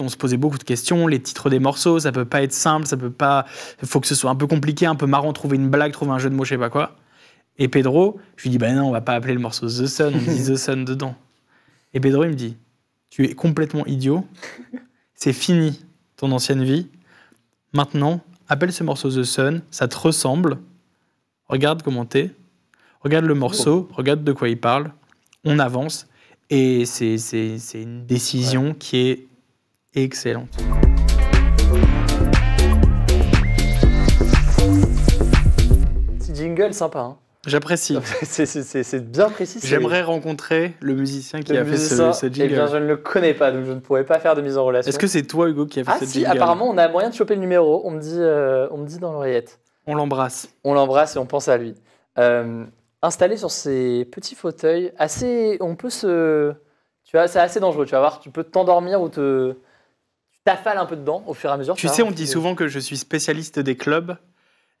on se posait beaucoup de questions, les titres des morceaux, ça peut pas être simple, ça peut pas. Il faut que ce soit un peu compliqué, un peu marrant, trouver une blague, trouver un jeu de mots, je sais pas quoi. Et Pedro, je lui dis, ben bah non, on va pas appeler le morceau The Sun, on dit The Sun dedans. Et Pedro, il me dit, tu es complètement idiot, c'est fini ton ancienne vie. Maintenant, appelle ce morceau The Sun, ça te ressemble. Regarde comment t'es, regarde le morceau, oh. regarde de quoi il parle, on avance. Et c'est une décision qui est excellente. Petit jingle sympa. Hein J'apprécie. C'est bien précis. J'aimerais rencontrer le musicien qui a fait ce, eh jingle. Eh bien, je ne le connais pas, donc je ne pourrais pas faire de mise en relation. Est-ce que c'est toi, Hugo, qui a fait ah, si, jingle Apparemment, on a moyen de choper le numéro. On me dit, euh, on me dit dans l'oreillette. On l'embrasse. On l'embrasse et on pense à lui. Euh, installé sur ces petits fauteuils, assez, on peut se, tu vois, c'est assez dangereux. Tu vas voir, tu peux t'endormir ou te, t'affales un peu dedans au fur et à mesure. Tu sais, on dit souvent que je suis spécialiste des clubs,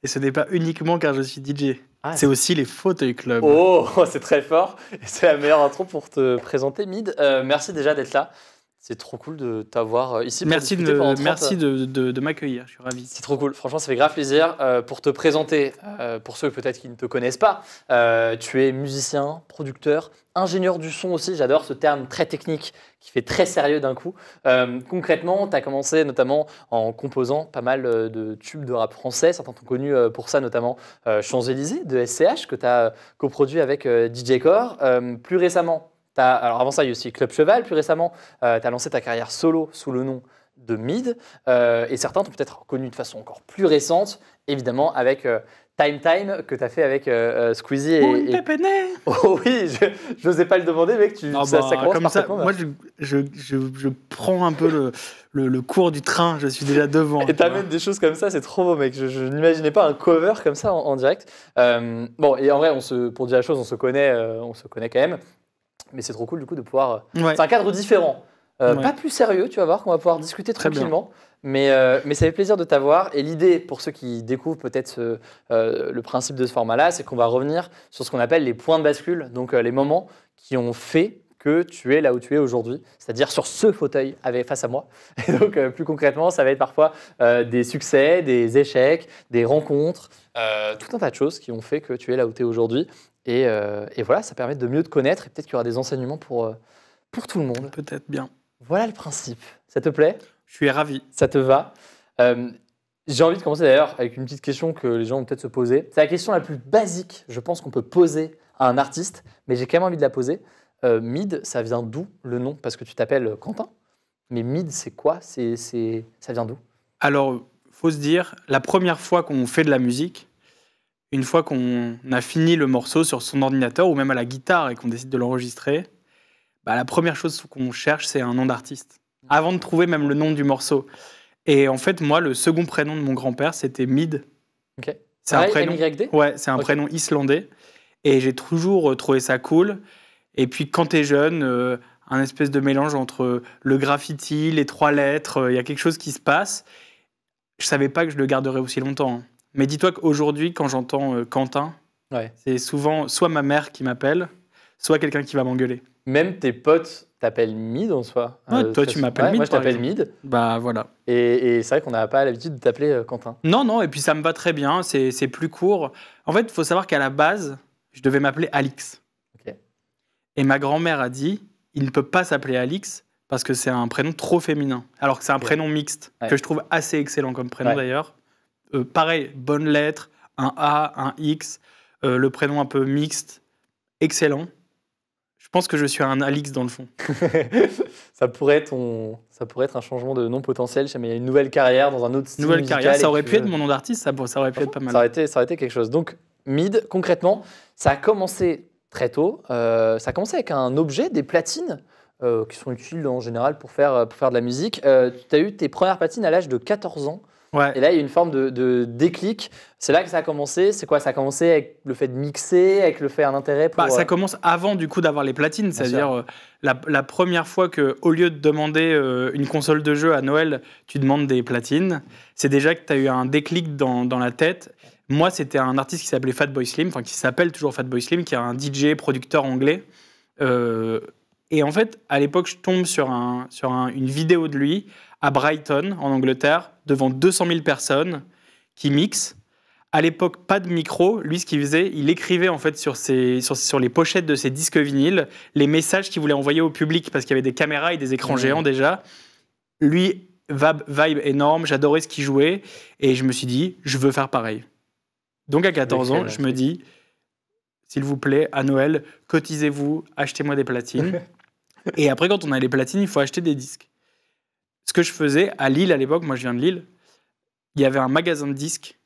et ce n'est pas uniquement car je suis DJ. Ah. c'est aussi les fauteuils club. Oh, c'est très fort. C'est la meilleure intro pour te présenter, Mid. Euh, merci déjà d'être là. C'est trop cool de t'avoir euh, ici. Merci, de, merci euh, de, m'accueillir, je suis ravi. C'est trop cool, franchement, ça fait grave plaisir. Euh, pour te présenter, pour ceux peut-être qui ne te connaissent pas, tu es musicien, producteur, ingénieur du son aussi, j'adore ce terme très technique qui fait très sérieux d'un coup. concrètement, tu as commencé notamment en composant pas mal de tubes de rap français, certains t'ont connu pour ça, notamment Champs-Élysées de SCH, que tu as coproduit avec DJ Core. plus récemment, alors avant ça, il y a aussi Club Cheval, plus récemment, euh, tu as lancé ta carrière solo sous le nom de Mid, euh, et certains t'ont peut-être connu de façon encore plus récente, évidemment, avec euh, Time Time que tu as fait avec Squeezie et. Oh oui, je n'osais pas le demander, mec. Tu, ah ça, bah, commence comme Moi, je, prends un peu le, cours du train, je suis déjà devant. et t'amènes des choses comme ça, c'est trop beau, mec. Je, n'imaginais pas un cover comme ça en, direct. bon, et en vrai, on se, pour dire la chose, on se connaît, on se connaît quand même mais c'est trop cool du coup de pouvoir. Euh, c'est un cadre différent. Euh, pas plus sérieux, tu vas voir, qu'on va pouvoir mmh. discuter tranquillement. Mais, euh, mais ça fait plaisir de t'avoir. Et l'idée, pour ceux qui découvrent peut-être le principe de ce format-là, c'est qu'on va revenir sur ce qu'on appelle les points de bascule, donc les moments qui ont fait que tu es là où tu es aujourd'hui, c'est-à-dire sur ce fauteuil avec, face à moi. Et donc, plus concrètement, ça va être parfois des succès, des échecs, des rencontres, tout un tas de choses qui ont fait que tu es là où tu es aujourd'hui. Euh, et, voilà, ça permet de mieux te connaître et peut-être qu'il y aura des enseignements pour, euh, pour tout le monde. Peut-être bien. Voilà le principe. Ça te plaît Je suis ravi. Ça te va euh, J'ai envie de commencer d'ailleurs avec une petite question que les gens vont peut-être se poser. C'est la question la plus basique, je pense, qu'on peut poser à un artiste, mais j'ai quand même envie de la poser. Mid, ça vient d'où le nom Parce que tu t'appelles Quentin, mais Mid, c'est quoi c'est, Ça vient d'où Alors, faut se dire, la première fois qu'on fait de la musique, une fois qu'on a fini le morceau sur son ordinateur ou même à la guitare et qu'on décide de l'enregistrer, bah, la première chose qu'on cherche, c'est un nom d'artiste. Avant de trouver même le nom du morceau. Et en fait, moi, le second prénom de mon grand-père, c'était Mid. C'est un ah prénom. ouais, un prénom islandais. Et j'ai toujours euh, trouvé ça cool. Et puis, quand t'es jeune, euh, un espèce de mélange entre le graffiti, les trois lettres, euh, il y a quelque chose qui se passe. Je savais pas que je le garderais aussi longtemps. Hein. Mais dis-toi qu'aujourd'hui, quand j'entends euh, Quentin, c'est souvent soit ma mère qui m'appelle, soit quelqu'un qui va m'engueuler. Même tes potes t'appellent Mid en soi. Ouais, toi, euh, tu m'appelles Mid. Moi, je t'appelle Mid. Bah voilà. Et, c'est vrai qu'on n'a pas l'habitude de t'appeler euh, Quentin. Non, non, et puis ça me va très bien, c'est plus court. En fait, il faut savoir qu'à la base, je devais m'appeler Alix. Et ma grand-mère a dit il ne peut pas s'appeler Alix parce que c'est un prénom trop féminin. Alors que c'est un prénom mixte, que je trouve assez excellent comme prénom d'ailleurs. Euh, pareil, bonne lettre, un A, un X, euh, le prénom un peu mixte, excellent. Je pense que je suis un Alix dans le fond. ça, pourrait être un changement de nom potentiel. Mais il y a une nouvelle carrière dans un autre style. Nouvelle carrière, ça aurait pu être mon nom d'artiste, ça, aurait pu être pas mal. Ça aurait, été, quelque chose. Donc, Mid, concrètement, ça a commencé très tôt. Euh, ça a commencé avec un objet, des platines, qui sont utiles en général pour faire, faire de la musique. tu as eu tes premières platines à l'âge de 14 ans. Et là, il y a une forme de, déclic. C'est là que ça a commencé. C'est quoi Ça a commencé avec le fait de mixer, avec le fait un intérêt pour. Bah, ça euh, commence avant du coup d'avoir les platines. C'est-à-dire euh, la, première fois que, au lieu de demander euh, une console de jeu à Noël, tu demandes des platines. C'est déjà que tu as eu un déclic dans, la tête. Moi, c'était un artiste qui s'appelait Fatboy Slim, enfin qui s'appelle toujours Fatboy Slim, qui est un DJ producteur anglais. et en fait, à l'époque, je tombe sur, un, sur une vidéo de lui à Brighton, en Angleterre, devant 200 000 personnes qui mixent. À l'époque, pas de micro. Lui, ce qu'il faisait, il écrivait en fait sur, les pochettes de ses disques vinyles les messages qu'il voulait envoyer au public parce qu'il y avait des caméras et des écrans géants déjà. Lui, vibe énorme, j'adorais ce qu'il jouait et je me suis dit, je veux faire pareil. Donc à 14 ans, je me dis, s'il vous plaît, à Noël, cotisez-vous, achetez-moi des platines. et après, quand on a les platines, il faut acheter des disques ce que je faisais à Lille à l'époque, moi je viens de Lille, il y avait un magasin de disques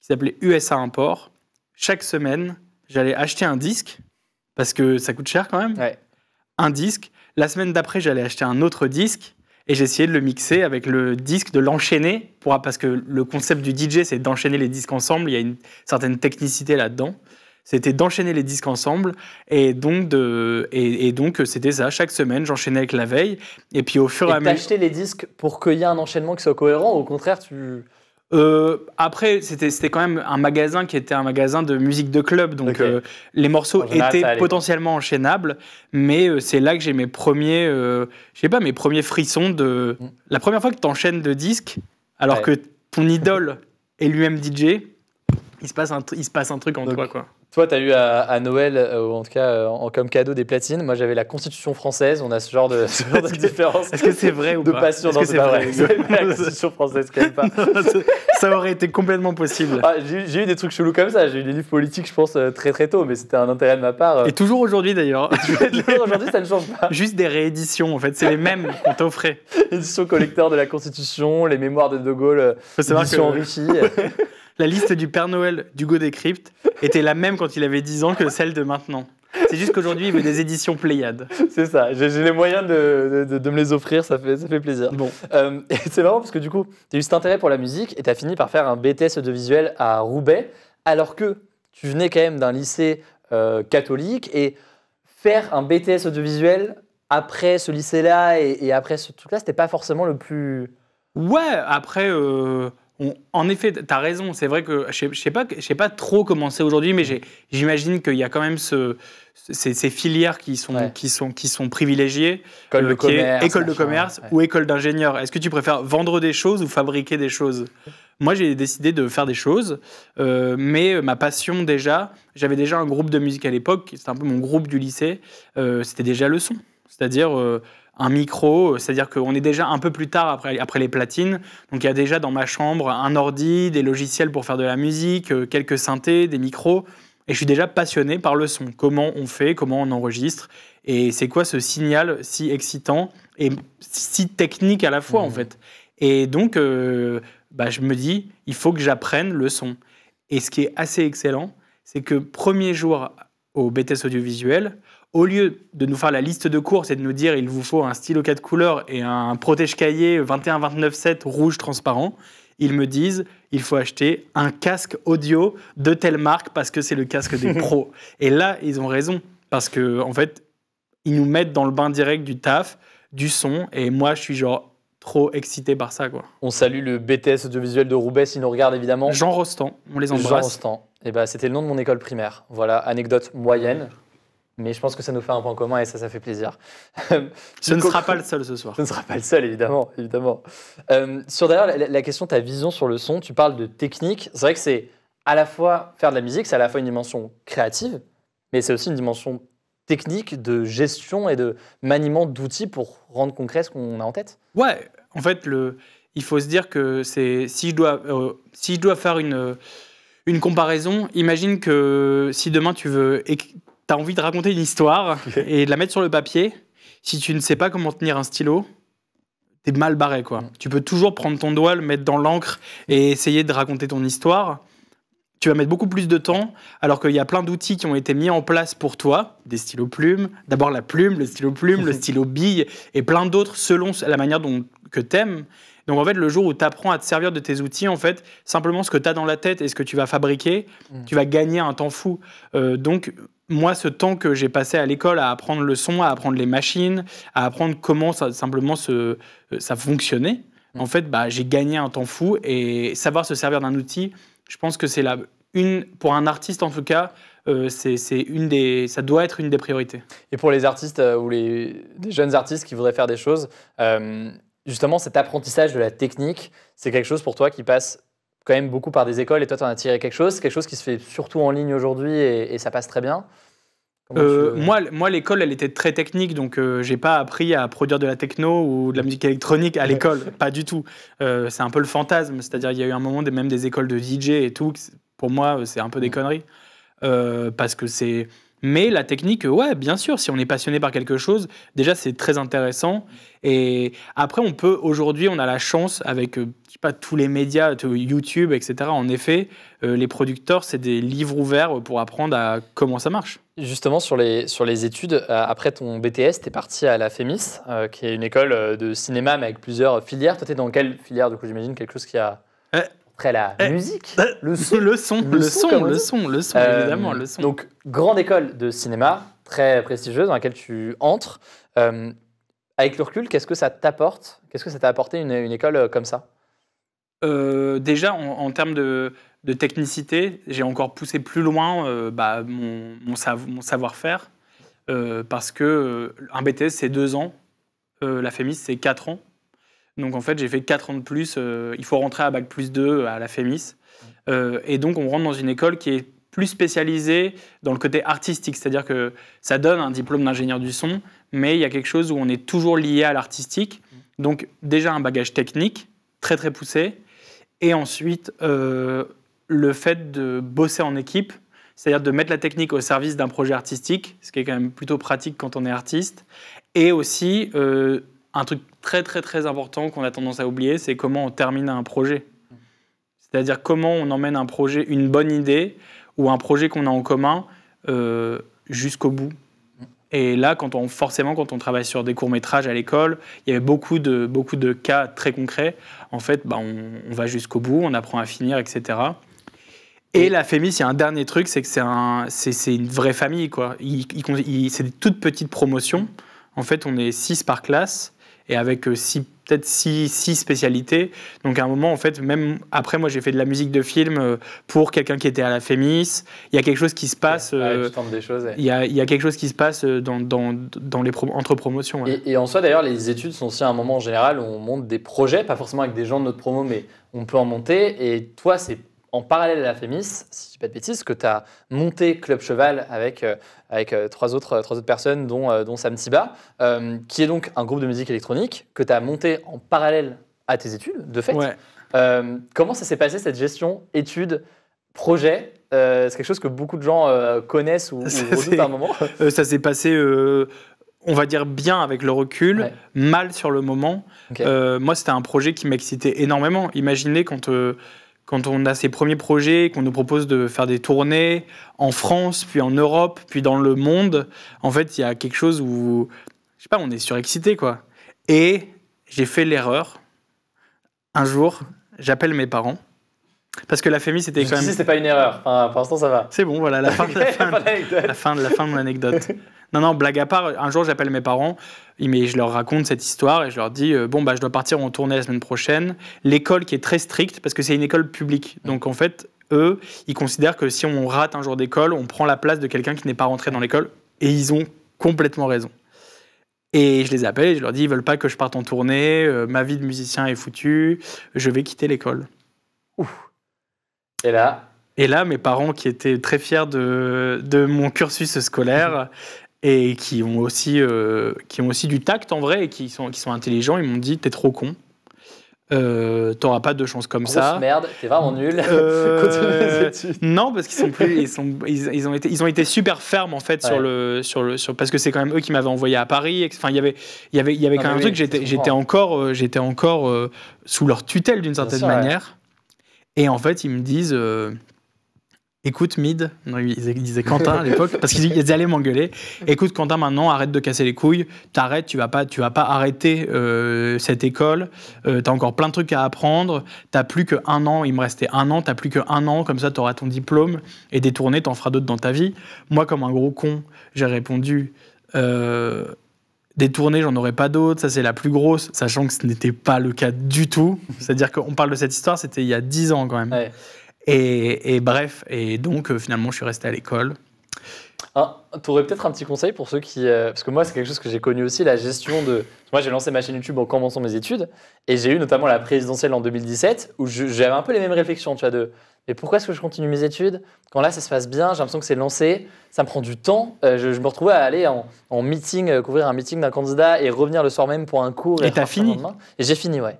qui s'appelait USA Import. Chaque semaine, j'allais acheter un disque parce que ça coûte cher quand même. Un disque. La semaine d'après, j'allais acheter un autre disque et j'essayais de le mixer avec le disque, de l'enchaîner parce que le concept du DJ, c'est d'enchaîner les disques ensemble. Il y a une certaine technicité là-dedans c'était d'enchaîner les disques ensemble. Et donc, de, et, donc euh, c'était ça. Chaque semaine, j'enchaînais avec la veille. Et puis au fur et, à mesure. acheté les disques pour qu'il y ait un enchaînement qui soit cohérent Au contraire, tu. Euh, après, c'était quand même un magasin qui était un magasin de musique de club, donc euh, les morceaux étaient potentiellement enchaînables, mais c'est là que j'ai mes premiers, je sais pas, mes premiers frissons de mm. la première fois que tu enchaînes de disques, alors que ton idole est lui-même DJ, il se passe un, il se passe un truc en toi, quoi. Toi, tu as eu à, Noël, euh, ou en tout cas euh, en, comme cadeau, des platines. Moi, j'avais la Constitution française. On a ce genre de, différence. Est-ce que c'est vrai ou de pas, c'est vrai. la Constitution française, pas. ça aurait été complètement possible. Ah, j'ai eu des trucs chelous comme ça. J'ai eu des livres politiques, je pense, euh, très très tôt, mais c'était un intérêt de ma part. Et toujours aujourd'hui, d'ailleurs. aujourd'hui, ça ne change pas. Juste des rééditions, en fait. C'est les mêmes qu'on t'offrait. Édition collecteur de la Constitution, les mémoires de De Gaulle, édition enrichie la liste du Père Noël d'Hugo decrypt était la même quand il avait 10 ans que celle de maintenant. C'est juste qu'aujourd'hui, il veut des éditions Pléiades. C'est ça, j'ai les moyens de, me les offrir, ça fait, ça fait plaisir. Bon. Euh, c'est marrant parce que du coup, tu as eu cet intérêt pour la musique et tu as fini par faire un BTS audiovisuel à Roubaix, alors que tu venais quand même d'un lycée euh, catholique et faire un BTS audiovisuel après ce lycée-là et, après ce truc-là, c'était pas forcément le plus. Ouais, après. Euh, en effet, tu as raison. C'est vrai que je ne sais, pas, sais pas trop comment c'est aujourd'hui, mais j'imagine qu'il y a quand même ce, ces, filières qui sont, qui sont, qui sont privilégiées. École euh, de commerce. école de commerce ou école d'ingénieur. Est-ce que tu préfères vendre des choses ou fabriquer des choses Moi, j'ai décidé de faire des choses, euh, mais ma passion déjà, j'avais déjà un groupe de musique à l'époque, c'était un peu mon groupe du lycée, euh, c'était déjà le son. C'est-à-dire un micro, c'est-à-dire qu'on est déjà un peu plus tard après, les platines. Donc il y a déjà dans ma chambre un ordi, des logiciels pour faire de la musique, euh, quelques synthés, des micros. Et je suis déjà passionné par le son. Comment on fait, comment on enregistre, et c'est quoi ce signal si excitant et si technique à la fois, en mmh. fait. Et donc, euh, bah, je me dis, il faut que j'apprenne le son. Et ce qui est assez excellent, c'est que premier jour au BTS audiovisuel, au lieu de nous faire la liste de courses et de nous dire il vous faut un stylo 4 couleurs et un protège-cahier 21-29-7 rouge transparent, ils me disent il faut acheter un casque audio de telle marque parce que c'est le casque des pros. et là, ils ont raison parce que en fait, ils nous mettent dans le bain direct du taf, du son et moi je suis genre trop excité par ça quoi. On salue le BTS audiovisuel de Roubaix s'il nous regarde évidemment. Jean Rostand, on les embrasse. Jean Rostand. Eh ben, c'était le nom de mon école primaire. Voilà, anecdote moyenne. Mais je pense que ça nous fait un point commun et ça, ça fait plaisir. Ce ne sera pas le seul ce soir. Ce ne sera pas le seul, évidemment. évidemment. Euh, sur d'ailleurs la, question question, ta vision sur le son, tu parles de technique. C'est vrai que c'est à la fois faire de la musique, c'est à la fois une dimension créative, mais c'est aussi une dimension technique de gestion et de maniement d'outils pour rendre concret ce qu'on a en tête. Ouais, en fait, le, il faut se dire que c'est si je dois euh, si faire une une comparaison, imagine que si demain tu veux tu as envie de raconter une histoire et de la mettre sur le papier. Si tu ne sais pas comment tenir un stylo, es mal barré, quoi. Mm. Tu peux toujours prendre ton doigt, le mettre dans l'encre et essayer de raconter ton histoire. Tu vas mettre beaucoup plus de temps, alors qu'il y a plein d'outils qui ont été mis en place pour toi, des stylos plumes, d'abord la plume, le stylo plume, le stylo bille, et plein d'autres selon la manière dont, que t'aimes. Donc en fait, le jour où tu apprends à te servir de tes outils, en fait, simplement ce que tu as dans la tête et ce que tu vas fabriquer, mm. tu vas gagner un temps fou. Euh, donc moi, ce temps que j'ai passé à l'école à apprendre le son, à apprendre les machines, à apprendre comment ça, simplement euh, ça fonctionnait, mm. en fait, bah, j'ai gagné un temps fou. Et savoir se servir d'un outil, je pense que c'est la une, pour un artiste en tout cas, euh, c'est une des, ça doit être une des priorités. Et pour les artistes euh, ou les jeunes artistes qui voudraient faire des choses, justement, cet apprentissage de la technique, c'est quelque chose pour toi qui passe quand même beaucoup par des écoles et toi, t'en en as tiré quelque chose, quelque chose qui se fait surtout en ligne aujourd'hui et, ça passe très bien. Euh, moi, moi l'école, elle était très technique, donc euh, j'ai pas appris à produire de la techno ou de la musique électronique à l'école, pas du tout. Euh, c'est un peu le fantasme, c'est-à-dire il y a eu un moment même des écoles de DJ et tout. Pour moi, c'est un peu des mm. conneries parce que c'est mais la technique, ouais, bien sûr, si on est passionné par quelque chose, déjà c'est très intéressant. Et après, on peut, aujourd'hui, on a la chance avec, euh, pas, tous les médias, YouTube, etc. En effet, euh, les producteurs, c'est des livres ouverts pour apprendre à comment ça marche. Justement, sur les, sur les études, euh, après ton BTS, tu es parti à la FEMIS, qui est une école de cinéma, mais avec plusieurs filières. Toi, tu es dans quelle filière Du coup, j'imagine quelque chose qui a après la eh, musique, eh, le son, le son, le, son, le son, le évidemment, euh, le son. Donc, grande école de cinéma, très prestigieuse, dans laquelle tu entres. Euh, avec le recul, qu'est-ce que ça t'apporte Qu'est-ce que ça t'a apporté une, école euh, comme ça Déjà, en, termes de, de technicité, j'ai encore poussé plus loin bah, mon, mon, savoir-faire, parce que un BTS, c'est deux ans, la FEMIS, c'est quatre ans. Donc en fait, j'ai fait 4 ans de plus. Euh, il faut rentrer à Bac plus 2 euh, à la FEMIS. Euh, et donc on rentre dans une école qui est plus spécialisée dans le côté artistique, c'est-à-dire que ça donne un diplôme d'ingénieur du son, mais il y a quelque chose où on est toujours lié à l'artistique. Donc déjà un bagage technique très très poussé, et ensuite le fait de bosser en équipe, c'est-à-dire de mettre la technique au service d'un projet artistique, ce qui est quand même plutôt pratique quand on est artiste, et aussi un truc très très très important qu'on a tendance à oublier, c'est comment on termine un projet. C'est-à-dire comment on emmène un projet, une bonne idée ou un projet qu'on a en commun euh, jusqu'au bout. Et là, quand on, forcément, quand on travaille sur des courts-métrages à l'école, il y avait beaucoup de, beaucoup de cas très concrets. En fait, bah, on, va jusqu'au bout, on apprend à finir, etc. Et la FEMIS il y a un dernier truc, c'est que c'est un, une vraie famille. quoi. c'est des toutes petites promotions. En fait, on est six par classe et avec euh, six peut-être six, spécialités. Donc à un moment, en fait, même après, moi, j'ai fait de la musique de film euh, pour quelqu'un qui était à la Fémis. Il y a quelque chose qui se passe. Il, y a, quelque chose qui se passe euh, dans, dans, dans les entre promotions. Et, et, en soi, d'ailleurs, les études sont aussi un moment en général où on monte des projets, pas forcément avec des gens de notre promo, mais on peut en monter. Et toi, c'est en parallèle à la Fémis, si je dis pas de bêtises, que tu as monté Club Cheval avec, euh, avec euh, trois, autres, euh, trois autres personnes, dont, dont Sam Tiba, qui est donc un groupe de musique électronique que tu as monté en parallèle à tes études, de fait. comment ça s'est passé cette gestion études, projet C'est quelque chose que beaucoup de gens connaissent ou, ou redoutent à un moment. ça s'est passé on va dire bien avec le recul, mal sur le moment. moi, c'était un projet qui m'excitait énormément. Imaginez quand quand on a ses premiers projets, qu'on nous propose de faire des tournées en France, puis en Europe, puis dans le monde, en fait, il y a quelque chose où, je sais pas, on est surexcité, quoi. Et j'ai fait l'erreur. Un jour, j'appelle mes parents. Parce que la famille, c'était quand même. Si, pas une erreur. pour l'instant, ça va. C'est bon, voilà, la fin, de, la fin, la fin de, la fin de mon anecdote. Non, non, blague à part, un jour j'appelle mes parents, mais je leur raconte cette histoire et je leur dis euh, bon bah je dois partir en tournée la semaine prochaine. L'école qui est très stricte parce que c'est une école publique, mm. donc en fait eux ils considèrent que si on rate un jour d'école, on prend la place de quelqu'un qui n'est pas rentré dans l'école et ils ont complètement raison. Et je les appelle et je leur dis ils veulent pas que je parte en tournée, euh, ma vie de musicien est foutue, je vais quitter l'école. Ouf. Et là, et là, mes parents, qui étaient très fiers de, de mon cursus scolaire, et qui ont aussi, euh, qui ont aussi du tact en vrai et qui sont, qui sont intelligents. Ils m'ont dit T'es trop con. Euh, t'auras pas de chance comme ça. merde, t'es vraiment euh, nul. non, parce qu'ils sont plus, ils, sont, ils, ont été, ils ont été super fermes en fait sur le, sur le, sur, parce que c'est quand même eux qui m'avaient envoyé à Paris. Enfin, il y avait, il y avait, il y avait quand même un truc. J'étais, encore, j'étais encore sous leur tutelle d'une certaine manière. Et en fait, ils me disent, écoute Mid, ils disaient disait Quentin à l'époque, parce qu'ils allaient m'engueuler. Écoute Quentin, maintenant arrête de casser les couilles, t'arrêtes, tu vas pas, tu vas pas arrêter euh, cette école, tu euh, t'as encore plein de trucs à apprendre, t'as plus que un an, il me restait un an, t'as plus que un an, comme ça t'auras ton diplôme et des tournées, t'en feras d'autres dans ta vie. Moi, comme un gros con, j'ai répondu. Euh, des tournées, j'en aurais pas d'autres, ça c'est la plus grosse, sachant que ce n'était pas le cas du tout. C'est-à-dire qu'on parle de cette histoire, c'était il y a 10 ans quand même. Et, bref, et donc euh, finalement, je suis resté à l'école. Ah, tu aurais peut-être un petit conseil pour ceux qui. Euh, parce que moi, c'est quelque chose que j'ai connu aussi, la gestion de. Moi, j'ai lancé ma chaîne YouTube en commençant mes études. Et j'ai eu notamment la présidentielle en 2017, où j'avais un peu les mêmes réflexions, tu vois, de. Mais pourquoi est-ce que je continue mes études Quand là, ça se passe bien, j'ai l'impression que c'est lancé, ça me prend du temps. Euh, je, me retrouvais à aller en, meeting, couvrir un meeting d'un candidat et revenir le soir même pour un cours. Et, et t'as fini Et j'ai fini, ouais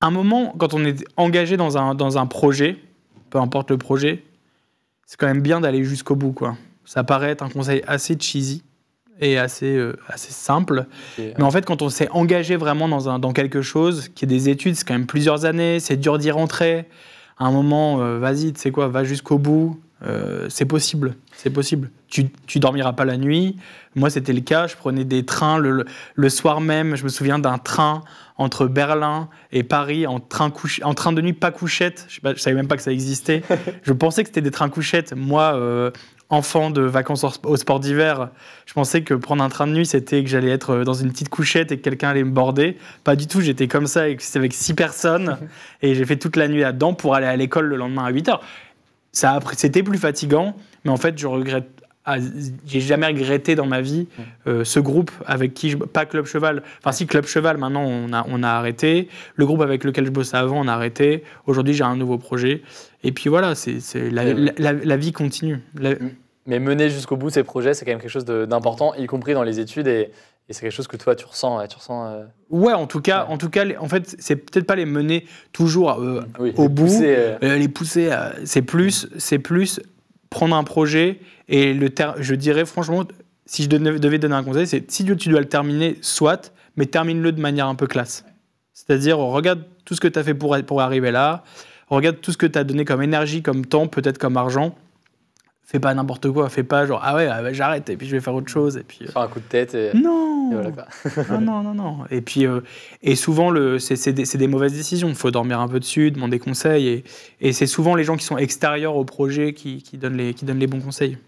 un moment, quand on est engagé dans un, projet, peu importe le projet, c'est quand même bien d'aller jusqu'au bout. Quoi. Ça paraît être un conseil assez cheesy et assez, euh, assez simple. Euh, Mais en fait, quand on s'est engagé vraiment dans, dans quelque chose, qui est des études, c'est quand même plusieurs années, c'est dur d'y rentrer. À un moment, euh, vas-y, tu sais quoi, va jusqu'au bout, euh, c'est possible, c'est possible. Tu, tu dormiras pas la nuit. Moi, c'était le cas. Je prenais des trains le, soir même. Je me souviens d'un train entre Berlin et Paris en train, en train de nuit pas couchette. Je, sais savais même pas que ça existait. je pensais que c'était des trains couchettes. Moi, euh, enfant de vacances au sport d'hiver, je pensais que prendre un train de nuit, c'était que j'allais être euh, dans une petite couchette et que quelqu'un allait me border. Pas du tout, j'étais comme ça avec, avec six personnes et j'ai fait toute la nuit là-dedans pour aller à l'école le lendemain à 8 heures c'était plus fatigant, mais en fait, je regrette. Ah, j'ai jamais regretté dans ma vie mm. euh, ce groupe avec qui je, pas Club Cheval. Enfin, si Club Cheval, maintenant on a, on a arrêté. Le groupe avec lequel je bossais avant, on a arrêté. Aujourd'hui, j'ai un nouveau projet. Et puis voilà, c'est la, la, la, vie continue. Mm. Mais mener jusqu'au bout ces projets, c'est quand même quelque chose d'important, y compris dans les études. Et, et c'est quelque chose que toi, tu ressens. tu ressens euh, ouais, en tout cas, en, tout cas en fait, c'est peut-être pas les mener toujours euh, au bout. Euh. les pousser, c'est plus, c'est plus prendre un projet et le je dirais franchement, si je devais donner un conseil, c'est si tu dois le terminer, soit, mais termine-le de manière un peu classe. C'est-à-dire, regarde tout ce que tu as fait pour, pour arriver là, regarde tout ce que tu as donné comme énergie, comme temps, peut-être comme argent, fais pas n'importe quoi, fais pas genre ah, ah ouais, j'arrête et puis je vais faire autre chose et puis euh. un coup de tête et non, et voilà quoi. Ah non non non et puis euh, et souvent le c'est des, des, mauvaises décisions, faut dormir un peu dessus, demander conseil et, et c'est souvent les gens qui sont extérieurs au projet qui, qui, donnent les qui donnent les bons conseils.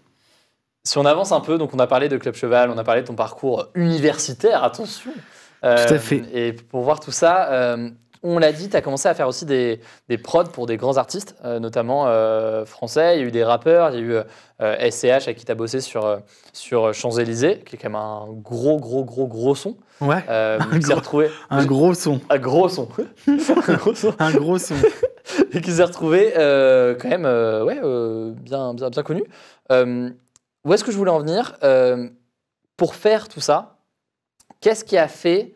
Si on avance un peu, donc on a parlé de Club Cheval, on a parlé de ton parcours universitaire, attention. tout à euh, fait. Et pour voir tout ça, on l'a dit, tu as commencé à faire aussi des, des prods pour des grands artistes, euh, notamment euh, français. Il y a eu des rappeurs, il y a eu SCH euh, avec qui tu as bossé sur, sur Champs-Élysées, qui est quand même un gros, gros, gros, gros son. Ouais. un, gros, retrouvé... un gros son. Un gros son. un gros son. Et qui s'est retrouvé quand même ouais, bien, bien, bien, connu. où est-ce que je voulais en venir Pour faire tout ça, qu'est-ce qui a fait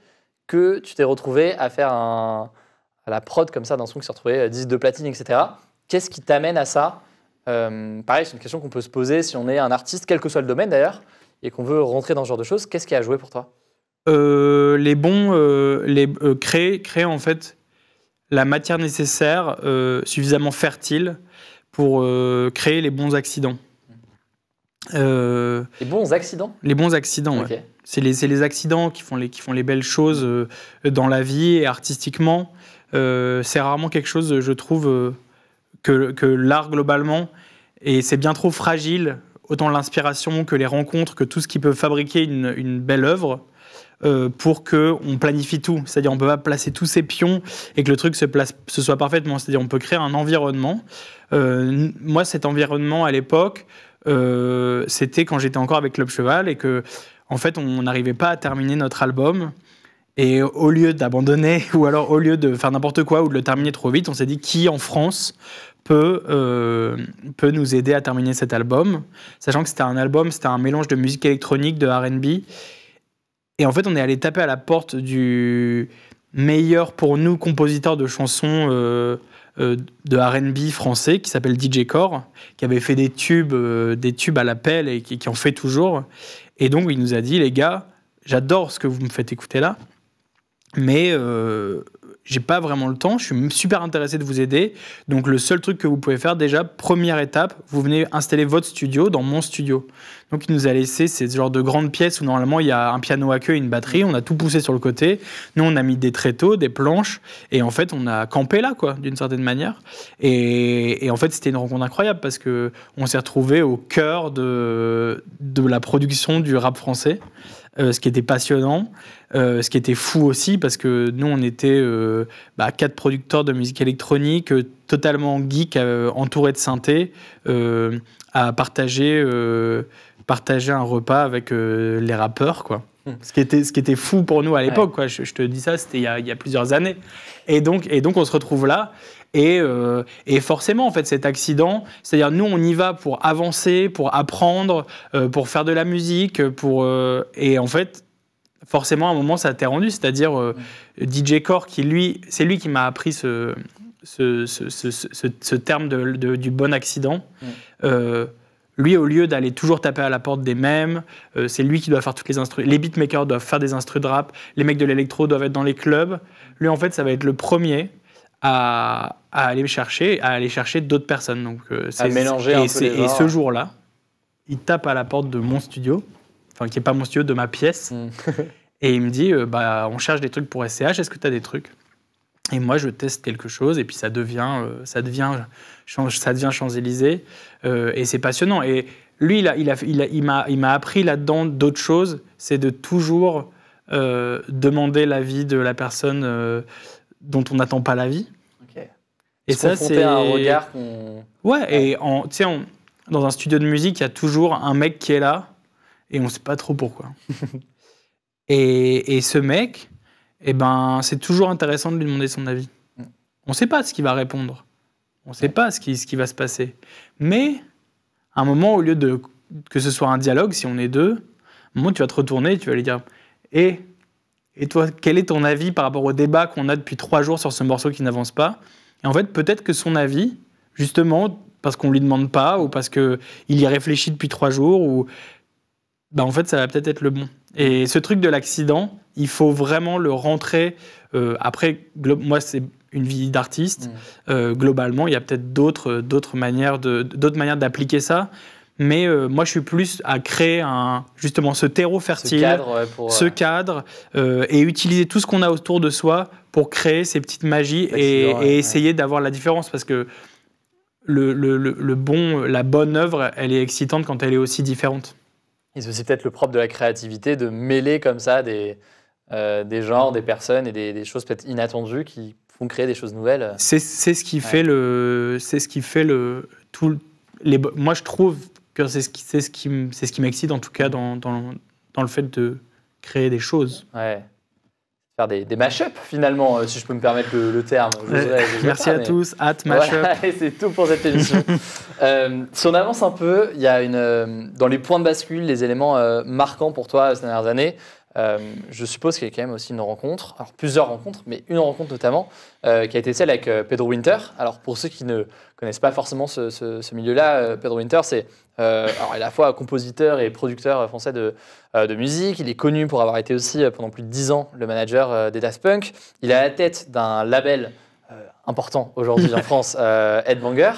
que tu t'es retrouvé à faire la prod comme ça dans son qui s'est retrouvé 10 euh, de platine, etc. Qu'est-ce qui t'amène à ça euh, Pareil, c'est une question qu'on peut se poser si on est un artiste, quel que soit le domaine d'ailleurs, et qu'on veut rentrer dans ce genre de choses. Qu'est-ce qui a joué pour toi euh, Les bons, les, créer, créer en fait la matière nécessaire, suffisamment fertile pour créer les bons accidents. Mmh. les bons accidents Les bons accidents, oui c'est les, accidents qui font les, qui font les belles choses euh, dans la vie et artistiquement. Euh, c'est rarement quelque chose, je trouve, euh, que, l'art globalement, et c'est bien trop fragile, autant l'inspiration que les rencontres, que tout ce qui peut fabriquer une, belle œuvre. pour que on planifie tout. C'est-à-dire on peut pas placer tous ses pions et que le truc se place, soit parfaitement. C'est-à-dire on peut créer un environnement. moi, cet environnement à l'époque, c'était quand j'étais encore avec Club Cheval et que en fait, on n'arrivait pas à terminer notre album. Et au lieu d'abandonner, ou alors au lieu de faire n'importe quoi ou de le terminer trop vite, on s'est dit qui en France peut, euh, peut nous aider à terminer cet album. Sachant que c'était un album, c'était un mélange de musique électronique, de RB. Et en fait, on est allé taper à la porte du meilleur pour nous compositeur de chansons euh, euh, de RB français qui s'appelle DJ Core, qui avait fait des tubes, des tubes à l'appel et qui, qui en fait toujours. Et donc, il nous a dit, les gars, j'adore ce que vous me faites écouter là, mais je euh, j'ai pas vraiment le temps, je suis super intéressé de vous aider. Donc le seul truc que vous pouvez faire déjà, première étape, vous venez installer votre studio dans mon studio. Donc il nous a laissé ces genre de grandes pièces où normalement il y a un piano à queue et une batterie. On a tout poussé sur le côté. Nous on a mis des tréteaux, des planches et en fait on a campé là quoi, d'une certaine manière. Et, en fait c'était une rencontre incroyable parce qu'on s'est retrouvé au cœur de de la production du rap français. Euh, ce qui était passionnant, euh, ce qui était fou aussi, parce que nous, on était euh, bah, quatre producteurs de musique électronique, totalement geek, entourés de synthé, à partager, partager un repas avec les rappeurs, quoi. Hmm. Ce qui, était, ce qui était fou pour nous à l'époque, quoi. Je, te dis ça, c'était il, il, y a plusieurs années. Et donc, et donc on se retrouve là. Euh, et, forcément, en fait, cet accident, c'est-à-dire nous, on y va pour avancer, pour apprendre, euh, pour faire de la musique, pour euh, et en fait, forcément, à un moment, ça t'est rendu. C'est-à-dire DJ Core, qui lui, c'est lui qui m'a appris ce, terme de, du bon accident. lui, au lieu d'aller toujours taper à la porte des mêmes, c'est lui qui doit faire toutes les instruments. Les beatmakers doivent faire des instruments de rap, les mecs de l'électro doivent être dans les clubs. Lui, en fait, ça va être le premier à, aller chercher, à aller chercher d'autres personnes. Donc, euh, c'est, mélanger un et, et ce jour-là, il tape à la porte de mon studio, enfin qui est pas mon studio, de ma pièce, hmm. et il me dit euh, bah on cherche des trucs pour SCH, est-ce que tu as des trucs Et moi je teste quelque chose et puis ça devient euh, ça devient ça devient Champs Élysées et c'est passionnant. Et lui il il, a, il, il, m'a, il m'a appris là-dedans d'autres choses, c'est de toujours demander l'avis de la personne dont on n'attend pas l'avis. Et ça, c'est un regard. Ouais, ouais, et en, sais dans un studio de musique, il y a toujours un mec qui est là et on ne sait pas trop pourquoi. et, et, ce mec, et eh ben, c'est toujours intéressant de lui demander son avis. Mm. On ne sait pas ce qu'il va répondre. On ne sait pas ce qui, ce qui va se passer. Mais à un moment, au lieu de que ce soit un dialogue, si on est deux, à un moment, tu vas te retourner, tu vas lui dire, et eh, et toi, quel est ton avis par rapport au débat qu'on a depuis trois jours sur ce morceau qui n'avance pas Et en fait, peut-être que son avis, justement, parce qu'on ne lui demande pas ou parce qu'il y réfléchit depuis trois jours ou bah, en fait ça va peut-être être le bon. Et ce truc de l'accident, il faut vraiment le rentrer. Euh, après, moi c'est une vie d'artiste. Mmh. Euh, globalement, il y a peut-être d'autres manières d'autres manières d'appliquer ça. Mais euh, moi, je suis plus à créer un, justement ce terreau fertile, ce euh, cadre, euh, et utiliser tout ce qu'on a autour de soi pour créer ces petites magies et, essayer d'avoir la différence parce que le, bon, la bonne œuvre, elle est excitante quand elle est aussi différente. Et c'est peut-être le propre de la créativité de mêler comme ça des, des genres, des personnes et des, choses peut-être inattendues qui font créer des choses nouvelles. C'est ce qui fait le, c'est ce qui fait le tout. Les, moi, je trouve c'est ce qui, c'est ce qui, c'est ce qui m'excite en tout cas dans, dans, dans, le fait de créer des choses. Ouais. Faire des, des mash-up finalement, euh, si je peux me permettre le, terme. Merci à tous, hâte mashup c'est tout pour cette émission. Euh, si on avance un peu, il y a une, euh, dans les points de bascule, les éléments marquants pour toi ces dernières années. Euh, je suppose qu'il y a quand même aussi une rencontre, alors plusieurs rencontres, mais une rencontre notamment, euh, qui a été celle avec euh, Pedro Winter. Alors pour ceux qui ne connaissent pas forcément ce, milieu-là, Pedro Winter, c'est à la fois compositeur et producteur français de, de, musique. Il est connu pour avoir été aussi pendant plus de 10 ans le manager des Daft Punk. Il est à la tête d'un label important aujourd'hui en France, Headbanger.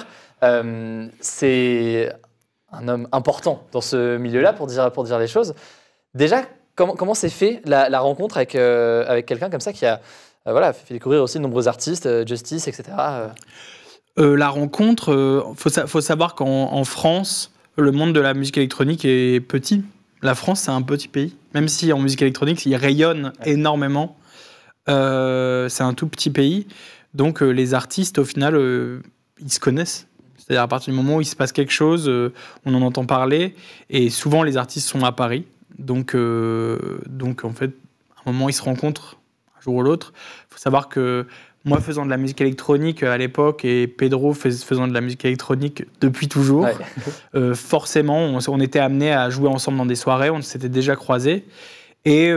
c'est un homme important dans ce milieu-là pour dire, pour dire les choses. Déjà, Comment, s'est fait la, rencontre avec, euh, avec quelqu'un comme ça qui a euh, voilà, fait découvrir aussi de nombreux artistes, euh, Justice, etc. la rencontre, il faut, savoir qu'en France, le monde de la musique électronique est petit. La France, c'est un petit pays. Même si en musique électronique, il rayonne énormément. c'est un tout petit pays. Donc les artistes, au final, ils se connaissent. C'est-à-dire à partir du moment où il se passe quelque chose, on en entend parler. Et souvent, les artistes sont à Paris. Donc, euh, donc en fait, à un moment, ils se rencontrent, un jour ou l'autre. Il faut savoir que moi, faisant de la musique électronique euh, à l'époque et Pedro faisant de la musique électronique depuis toujours, euh, forcément, on, était amenés à jouer ensemble dans des soirées, on s'était déjà croisés. Et,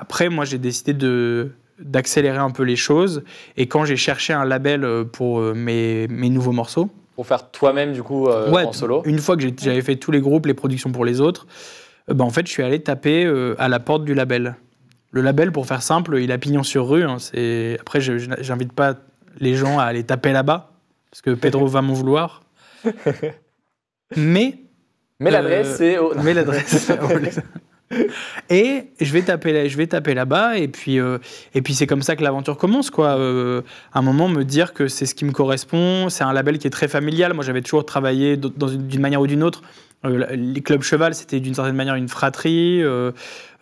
après, moi, j'ai décidé de, d'accélérer un peu les choses. Et quand j'ai cherché un label pour mes, nouveaux morceaux, pour faire toi-même du coup en solo. Une fois que j'avais fait tous les groupes, les productions pour les autres, euh, bah, en fait, je suis allé taper euh, à la porte du label. Le label, pour faire simple, il a pignon sur rue. Hein, c'est... Après, j'invite pas les gens à aller taper là-bas, parce que Pedro va m'en vouloir. Mais. Mais l'adresse, euh, c'est. Mais l'adresse. et je vais taper, là, je vais taper là-bas, et puis, euh, et puis c'est comme ça que l'aventure commence, quoi. Euh, à un moment, me dire que c'est ce qui me correspond, c'est un label qui est très familial. Moi, j'avais toujours travaillé d'une manière ou d'une autre. Euh, les clubs cheval, c'était d'une certaine manière une fratrie.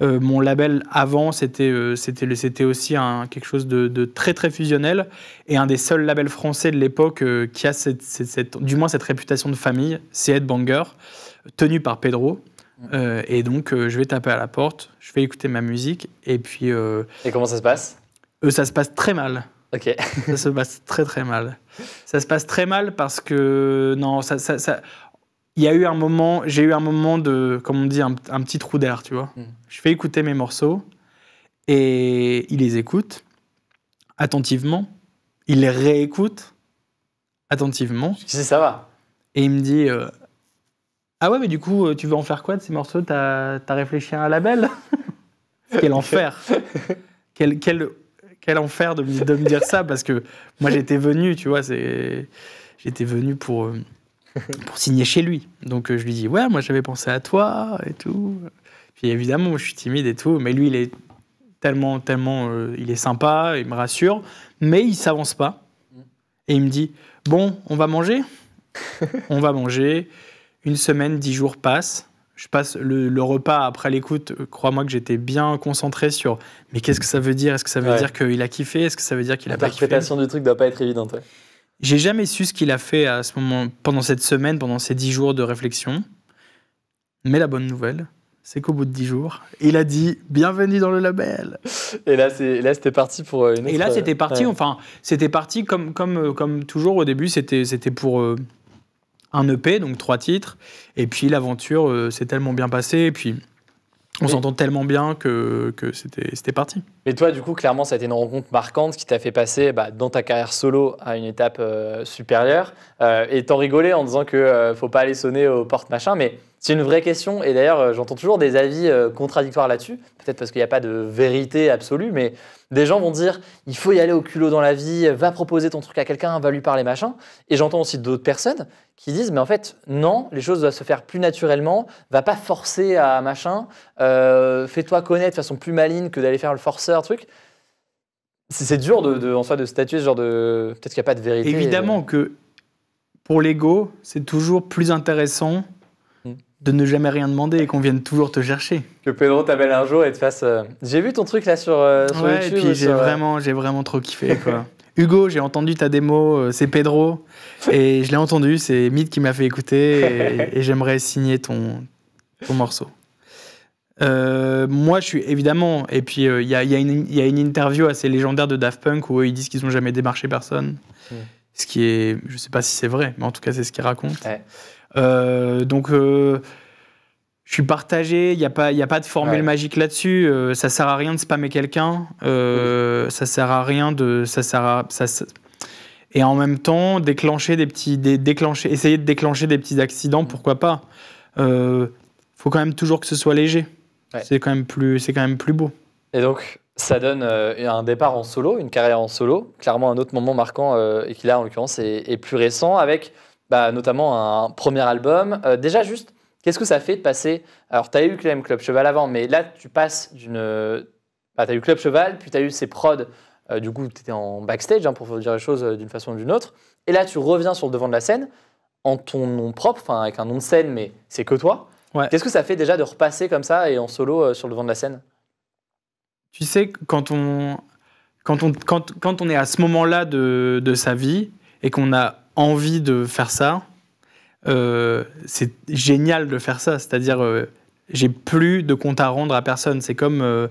mon label avant, c'était c'était aussi un, quelque chose de, très très fusionnel et un des seuls labels français de l'époque qui a cette, du moins cette réputation de famille, c'est Banger tenu par Pedro, euh, et donc, euh, je vais taper à la porte, je vais écouter ma musique, et puis. Euh, et comment ça se passe Ça se passe très mal. Ok. ça se passe très très mal. Ça se passe très mal parce que non, ça, ça, il y a eu un moment, j'ai eu un moment de, comme on dit, un, petit trou d'air, tu vois. Hmm. Je fais écouter mes morceaux et il les écoute attentivement, il les réécoute attentivement. Si ça va. Et il me dit. Ah ouais, mais du coup, euh, tu veux en faire quoi de ces morceaux T'as as réfléchi à un label Quel enfer quel, quel, quel, enfer de, de, me dire ça, parce que moi j'étais venu, tu vois, j'étais venu pour, euh, pour signer chez lui. Donc euh, je lui dis, ouais, moi j'avais pensé à toi et tout. Puis évidemment, je suis timide et tout, mais lui il est tellement, tellement, il est sympa, il me rassure, mais il s'avance pas. Et il me dit, bon, on va manger On va manger. Une semaine, dix jours passent. Je passe le, repas après l'écoute. Crois-moi que j'étais bien concentré sur mais qu'est-ce que ça veut dire Est-ce que ça veut dire qu'il a kiffé Est-ce que ça veut dire qu'il a pas kiffé L'interprétation du truc doit pas être évidente. J'ai jamais su ce qu'il a fait à ce moment, pendant cette semaine, pendant ces dix jours de réflexion. Mais la bonne nouvelle, c'est qu'au bout de dix jours, il a dit bienvenue dans le label. Et là, c'est là c'était parti pour euh, une autre... Et là, c'était euh, parti. Enfin, c'était parti comme comme euh, comme toujours au début. C'était c'était pour un EP, donc trois titres. Et puis l'aventure euh, s'est tellement bien passée. Et puis on s'entend tellement bien que, c'était parti. Et toi, du coup, clairement, ça a été une rencontre marquante qui t'a fait passer bah, dans ta carrière solo à une étape euh, supérieure. Euh, et t'en rigolais en disant que ne faut pas aller sonner aux portes machin, mais c'est une vraie question, et d'ailleurs, euh, j'entends toujours des avis euh, contradictoires là-dessus, peut-être parce qu'il n'y a pas de vérité absolue, mais des gens vont dire il faut y aller au culot dans la vie, va proposer ton truc à quelqu'un, va lui parler machin. Et j'entends aussi d'autres personnes qui disent mais en fait, non, les choses doivent se faire plus naturellement, va pas forcer à machin, euh, fais-toi connaître de façon plus maligne que d'aller faire le forceur, truc. C'est dur de, en soi de statuer ce genre de. Peut-être qu'il n'y a pas de vérité. Évidemment que pour l'ego, c'est toujours plus intéressant de ne jamais rien demander et qu'on vienne toujours te chercher. Que Pedro t'appelle un jour et te fasse. Euh, j'ai vu ton truc là sur, euh, ouais, Et puis j'ai euh, vraiment, j'ai vraiment trop kiffé quoi. Hugo, j'ai entendu ta démo, c'est Pedro et je l'ai entendu, c'est Mythe qui m'a fait écouter et, j'aimerais signer ton, morceau. moi, je suis évidemment. Et puis, il y, y, a une interview assez légendaire de Daft Punk où ils disent qu'ils n'ont jamais démarché personne. Hmm. Ce qui est. Je ne sais pas si c'est vrai, mais en tout cas, c'est ce qu'ils racontent. Euh, donc euh, je suis partagé, il n'y a, pas, a pas de formule magique là-dessus. ça euh, ça sert à rien de spammer quelqu'un. Euh, ne Ça sert à rien de. Ça sert ça, Et en même temps, déclencher des petits, déclencher, essayer de déclencher des petits accidents, mm. pourquoi pas Il faut quand même toujours que ce soit léger. C'est quand, même plus, quand même plus beau. Et donc, ça donne un départ en solo, une carrière en solo. Clairement, un autre moment marquant, et qui là, en l'occurrence, est plus récent, avec bah, notamment un premier album. Euh, déjà, juste, qu'est-ce que ça fait de passer. Alors, tu as eu Club Cheval avant, mais là, tu passes d'une. Bah, tu as eu Club Cheval, puis tu as eu ces prods. Euh, du coup, tu étais en backstage, hein, pour dire les choses euh, d'une façon ou d'une autre. Et là, tu reviens sur le devant de la scène, en ton nom propre, enfin, avec un nom de scène, mais c'est que toi. Qu'est-ce que ça fait déjà de repasser comme ça et en solo sur le devant de la scène Tu sais, quand on quand on, quand, on est à ce moment-là de, sa vie et qu'on a envie de faire ça, euh, c'est génial de faire ça. C'est-à-dire, euh, j'ai plus de compte à rendre à personne. C'est comme euh,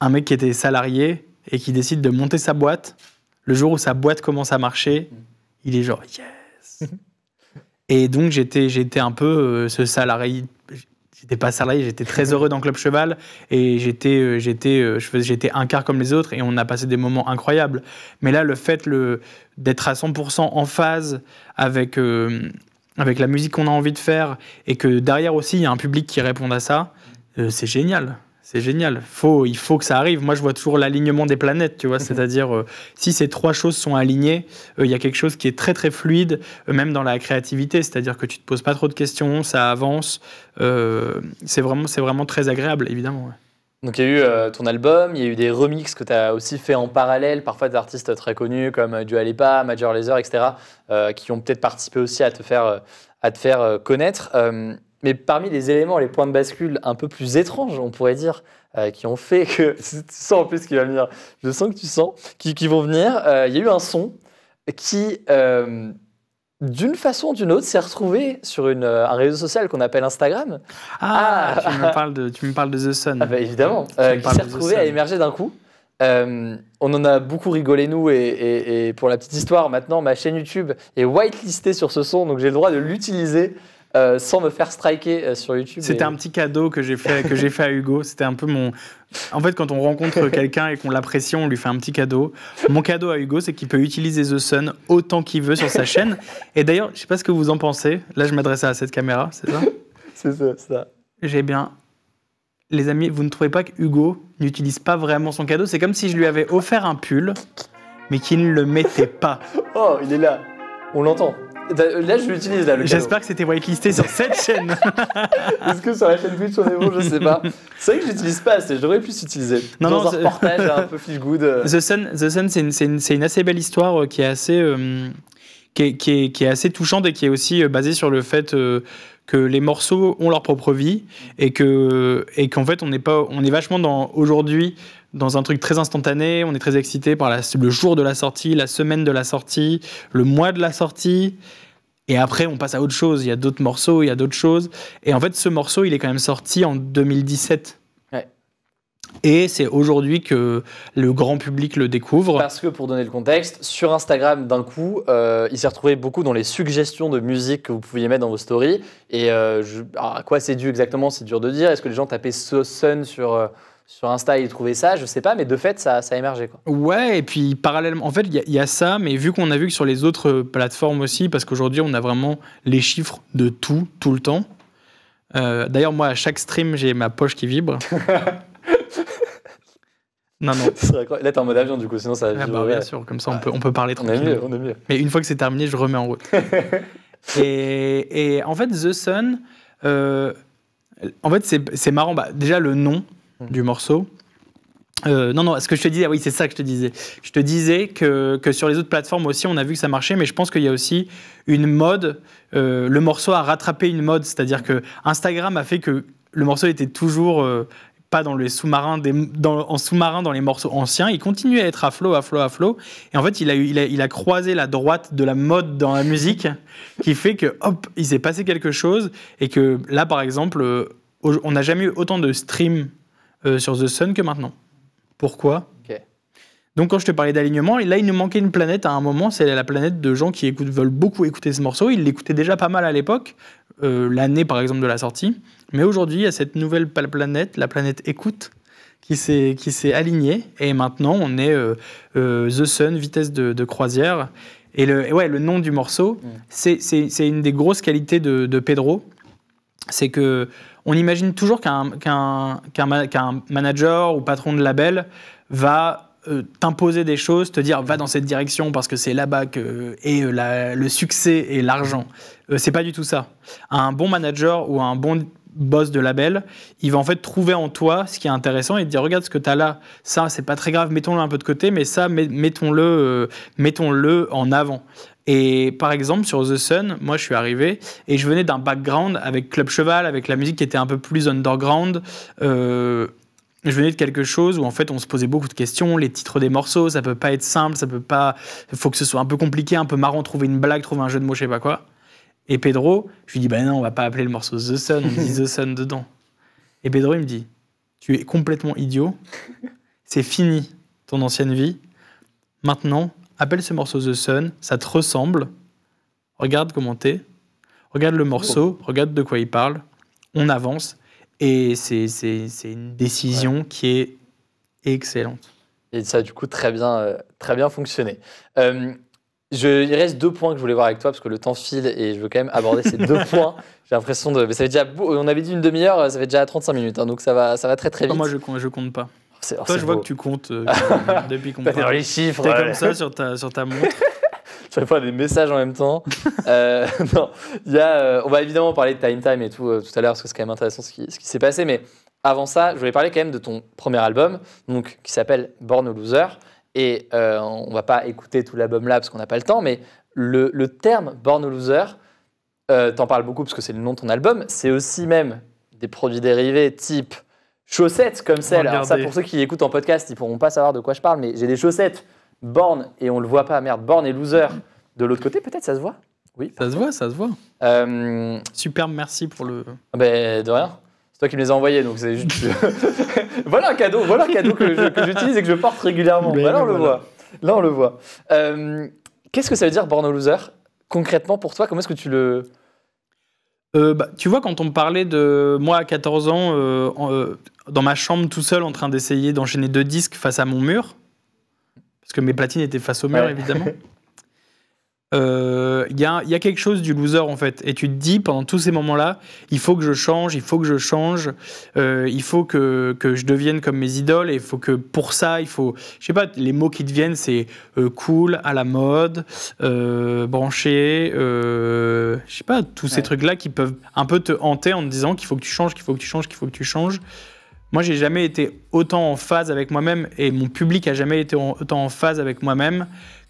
un mec qui était salarié et qui décide de monter sa boîte. Le jour où sa boîte commence à marcher, il est genre yes. et donc j'étais j'étais un peu ce salarié j'étais pas salarié, j'étais très heureux dans Club Cheval et euh, euh, j'étais un quart comme les autres et on a passé des moments incroyables. Mais là, le fait d'être à 100% en phase euh, avec la musique qu'on a envie de faire et que derrière aussi il y a un public qui répond à ça, c'est génial c'est génial. il faut que ça arrive. Moi, je vois toujours l'alignement des planètes, tu vois. C'est-à-dire, euh, si ces trois choses sont alignées, euh, il y a quelque chose qui est très très fluide, euh, même dans la créativité. C'est-à-dire que tu te poses pas trop de questions, ça avance. c'est vraiment, vraiment très agréable, évidemment. Donc il y a eu ton album, il y a eu des remixes que tu as aussi fait en parallèle, parfois des artistes très connus comme Dua Lipa, Major Lazer, etc., qui ont peut-être participé aussi à te faire, à te faire connaître. Mais parmi les éléments, les points de bascule un peu plus étranges, on pourrait dire, euh, qui ont fait que. Tu sens en plus qui va venir. Je sens que tu sens. Qui, vont venir. Euh, il y a eu un son qui, euh, d'une façon ou d'une autre, s'est retrouvé sur une, un réseau social qu'on appelle Instagram. Ah, ah, tu, me parles de, tu me parles de The Sun. Ah, bah évidemment. qui s'est retrouvé à émerger d'un coup. on en a beaucoup rigolé, nous, et, et, pour la petite histoire, maintenant, ma chaîne YouTube est whitelistée sur ce son, donc j'ai le droit de l'utiliser euh, sans me faire striker euh, sur YouTube. C'était un petit cadeau que j'ai fait, que j'ai fait à Hugo. C'était un peu mon. En fait, quand on rencontre quelqu'un et qu'on l'apprécie, on lui fait un petit cadeau. Mon cadeau à Hugo, c'est qu'il peut utiliser The Sun autant qu'il veut sur sa chaîne. Et d'ailleurs, je sais pas ce que vous en pensez. Là, je m'adresse à cette caméra, c'est ça C'est ça, ça. J'ai bien les amis, vous ne trouvez pas que Hugo n'utilise pas vraiment son cadeau C'est comme si je lui avais offert un pull, mais qu'il ne le mettait pas. Oh, il est là. On l'entend. Bah, euh, là, je l'utilise, là, J'espère que c'était whitelisté sur cette chaîne. Est-ce que sur la chaîne Twitch, on est bon Je sais pas. C'est vrai que j'utilise pas assez, j'aurais pu s'utiliser. Non, Dans non, un reportage un peu feel good. Euh. The Sun, The Sun c'est une, assez belle histoire euh, qui est assez, qui, est, qui, est, assez touchante et qui est aussi basée sur le fait. que les morceaux ont leur propre vie et que et qu'en fait on n'est pas on est vachement dans aujourd'hui dans un truc très instantané. On est très excité par le jour de la sortie, la semaine de la sortie, le mois de la sortie. Et après, on passe à autre chose. Il y a d'autres morceaux, il y a d'autres choses. Et en fait, ce morceau, il est quand même sorti en 2017. Et c'est aujourd'hui que le grand public le découvre. Parce que pour donner le contexte, sur Instagram, d'un coup, euh, il s'est retrouvé beaucoup dans les suggestions de musique que vous pouviez mettre dans vos stories. Et euh, ah, à quoi c'est dû exactement C'est dur de dire. Est-ce que les gens tapaient so Sun sur. Euh, sur Insta, il trouvaient ça, je sais pas, mais de fait, ça, ça a émergé. Quoi. Ouais, et puis parallèlement, en fait, il y, a ça, mais vu qu'on a vu que sur les autres euh, plateformes aussi, parce qu'aujourd'hui, on a vraiment les chiffres de tout, tout le temps. Euh, d'ailleurs, moi, à chaque stream, j'ai ma poche qui vibre. non, non. Là, t'es en mode avion, du coup, sinon ça va ah, bah, Bien sûr, comme ça, on, peut, on peut parler tranquillement. Mais une fois que c'est terminé, je remets en route. et, et, en fait, The Sun, euh, en fait, c'est marrant. Bah, déjà, le nom, Mm. du morceau. Euh, non, non, ce que je te disais, oui, c'est ça que je te disais. Je te disais que, que, sur les autres plateformes aussi, on a vu que ça marchait, mais je pense qu'il y a aussi une mode. Euh, le morceau a rattrapé une mode, c'est-à-dire que Instagram a fait que le morceau était toujours euh, pas dans les sous-marins, en sous-marin dans les morceaux anciens. Il continue à être à flot, à flot, à flot. Et en fait, il a, il a, il a croisé la droite de la mode dans la musique, qui fait que, hop, il s'est passé quelque chose, et que là, par exemple, on n'a jamais eu autant de streams euh, sur The Sun que maintenant. Pourquoi Donc quand je te parlais d'alignement, là il nous manquait une planète à un moment, c'est la planète de gens qui écoutent, veulent beaucoup écouter ce morceau, ils l'écoutaient déjà pas mal à l'époque, euh, l'année par exemple de la sortie, mais aujourd'hui il y a cette nouvelle planète, la planète écoute, qui s'est alignée, et maintenant on est euh, The Sun, vitesse de, croisière, et le, ouais, le nom du morceau, mm. c'est une des grosses qualités de, de Pedro, c'est que on imagine toujours qu'un manager ou patron de label va euh, t'imposer des choses, te dire va dans cette direction parce que c'est là-bas que est euh, le succès et l'argent. Ce euh, c'est pas du tout ça. Un bon manager ou un bon boss de label, il va en fait trouver en toi ce qui est intéressant et te dire regarde ce que tu as là, ça c'est pas très grave, mettons-le un peu de côté, mais ça mettons-le mettons-le en avant. Et par exemple, sur The Sun, moi je suis arrivé et je venais d'un background avec Club Cheval, avec la musique qui était un peu plus underground. Euh, je venais de quelque chose où en fait on se posait beaucoup de questions, les titres des morceaux, ça peut pas être simple, ça peut pas. faut que ce soit un peu compliqué, un peu marrant, trouver une blague, trouver un jeu de mots, je sais pas quoi. Et Pedro, je lui dis, bah non, on va pas appeler le morceau The Sun, on dit The Sun dedans. Et Pedro, il me dit, tu es complètement idiot, c'est fini ton ancienne vie, maintenant, appelle ce morceau The Sun, ça te ressemble, regarde comment t'es, regarde le morceau, oh. regarde de quoi il parle, on avance, et c'est une décision qui est excellente. Et ça a du coup très bien, euh, très bien fonctionné. Euh, il reste deux points que je voulais voir avec toi parce que le temps file et je veux quand même aborder ces deux points. J'ai l'impression de. ça déjà. On avait dit une demi-heure, ça fait déjà 35 minutes, hein, donc ça va, ça va très très bah, vite. Moi, je, je compte pas. Toi, je vois que tu comptes euh, depuis qu'on parle. les chiffres. T'es comme ça sur ta, sur ta montre. Tu fais pas des messages en même temps. Euh, non, y a, euh, on va évidemment parler de Time Time et tout tout à l'heure, parce que c'est quand même intéressant ce qui, ce qui s'est passé. Mais avant ça, je voulais parler quand même de ton premier album, donc, qui s'appelle Born a Loser. Et on va pas écouter tout l'album là, parce qu'on n'a pas le temps, mais le, le terme Born a Loser, t'en parles beaucoup parce que c'est le nom de ton album, c'est aussi même des produits dérivés type chaussettes comme celles-là, ça, pour ceux qui écoutent en podcast, ils pourront pas savoir de quoi je parle, mais j'ai des chaussettes Born et on le voit pas, merde, Born et loser. De l'autre côté, peut-être ça se voit. Oui. Ça se voit, ça se voit. Super, euh, Superbe, merci pour le. Ah ben, de rien. C'est toi qui me les as envoyées, donc c'est juste. voilà un cadeau, voilà un cadeau que j'utilise et que je porte régulièrement. Ben là, on le voit. Là, on le voit. Euh, qu'est-ce que ça veut dire Born au loser Concrètement, pour toi, comment est-ce que tu le euh, bah, tu vois, quand on me parlait de moi à 14 ans, euh, euh, dans ma chambre tout seul, en train d'essayer d'enchaîner deux disques face à mon mur, parce que mes platines étaient face au mur, évidemment. Euh, il y, a, y, a, quelque chose du loser en fait. Et tu te dis pendant tous ces moments-là, il faut que je change, il faut que je change, euh, il faut que, je devienne comme mes idoles. Et il faut que pour ça, il faut, je sais pas, les mots qui te viennent, c'est euh, cool, à la mode, branché, je sais pas, tous ces trucs-là qui peuvent un peu te hanter en te disant qu'il faut que tu changes, qu'il faut que tu changes, qu'il faut que tu changes. Moi, j'ai jamais été autant en phase avec moi-même et mon public a jamais été autant en phase avec moi-même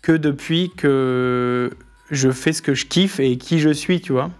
que depuis que je fais ce que je kiffe et qui je suis, tu vois.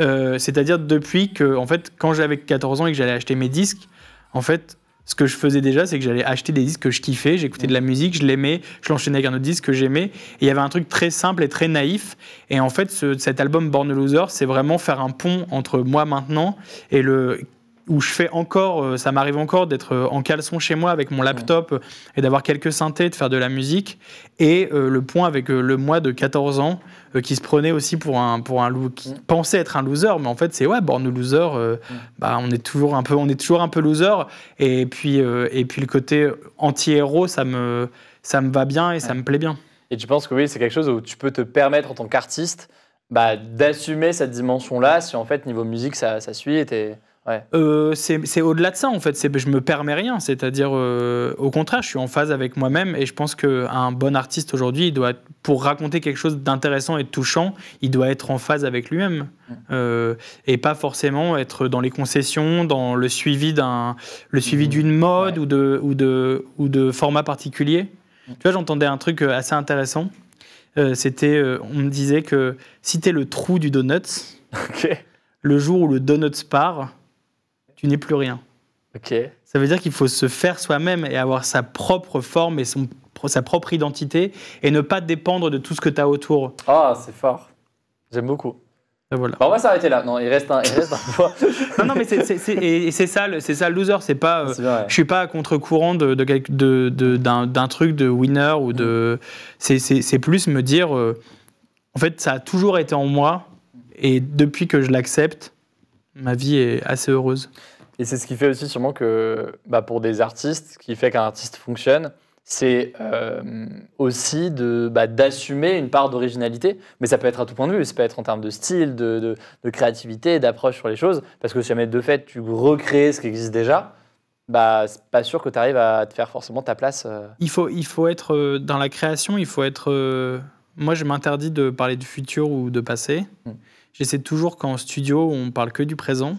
Euh, c'est-à-dire depuis que, en fait, quand j'avais 14 ans et que j'allais acheter mes disques, en fait, ce que je faisais déjà, c'est que j'allais acheter des disques que je kiffais, j'écoutais de la musique, je l'aimais, je l'enchaînais avec un autre disque que j'aimais. Et il y avait un truc très simple et très naïf. Et en fait, cet album Born Loser, c'est vraiment faire un pont entre moi maintenant et le où je fais encore, euh, ça m'arrive encore d'être euh, en caleçon chez moi avec mon laptop euh, et d'avoir quelques synthés, de faire de la musique. Et le point avec le moi de 14 ans qui se prenait aussi pour un, pour un loup qui mm. pensait être un loser, mais en fait c'est ouais, nous loser, mm. bah, on, est toujours un peu, on est toujours un peu loser. Et puis, et puis le côté anti-héros, ça me, ça me va bien et ça me plaît bien. Et tu penses que oui, c'est quelque chose où tu peux te permettre en tant qu'artiste bah, d'assumer cette dimension-là si en fait niveau musique ça, ça suit et euh, c'est au-delà de ça en fait. Je me permets rien. C'est-à-dire, euh, au contraire, je suis en phase avec moi-même et je pense qu'un bon artiste aujourd'hui, doit pour raconter quelque chose d'intéressant et de touchant, il doit être en phase avec lui-même mm. euh, et pas forcément être dans les concessions, dans le suivi d'un, le suivi mm. d'une mode ou de ou de ou de format particulier. Mm. Tu vois, j'entendais un truc assez intéressant. C'était, on me disait que si t'es le trou du donut, le jour où le donut part tu n'es plus rien. Ça veut dire qu'il faut se faire soi-même et avoir sa propre forme et son, sa propre identité et ne pas dépendre de tout ce que tu as autour. Ah, c'est fort. J'aime beaucoup. Ben voilà. Bah, on va s'arrêter là. Non, il reste un, il reste point. non, non, mais c'est ça, c'est ça le loser. C'est pas, euh, je suis pas à contre-courant d'un de, de, d'un truc de winner ou de. Mm. C'est plus me dire, euh, en fait, ça a toujours été en moi et depuis que je l'accepte, ma vie est assez heureuse. Et c'est ce qui fait aussi sûrement que bah, pour des artistes, ce qui fait qu'un artiste fonctionne, c'est euh, aussi de, bah, d'assumer une part d'originalité, mais ça peut être à tout point de vue, ça peut être en termes de style, de, créativité, d'approche sur les choses, parce que si jamais de fait tu recrées ce qui existe déjà, bah, c'est pas sûr que tu arrives à te faire forcément ta place. Euh. Il, faut, il faut être euh, dans la création, il faut être... Moi, je m'interdis de parler du futur ou de passé. Mmh. J'essaie toujours qu'en studio, on parle que du présent,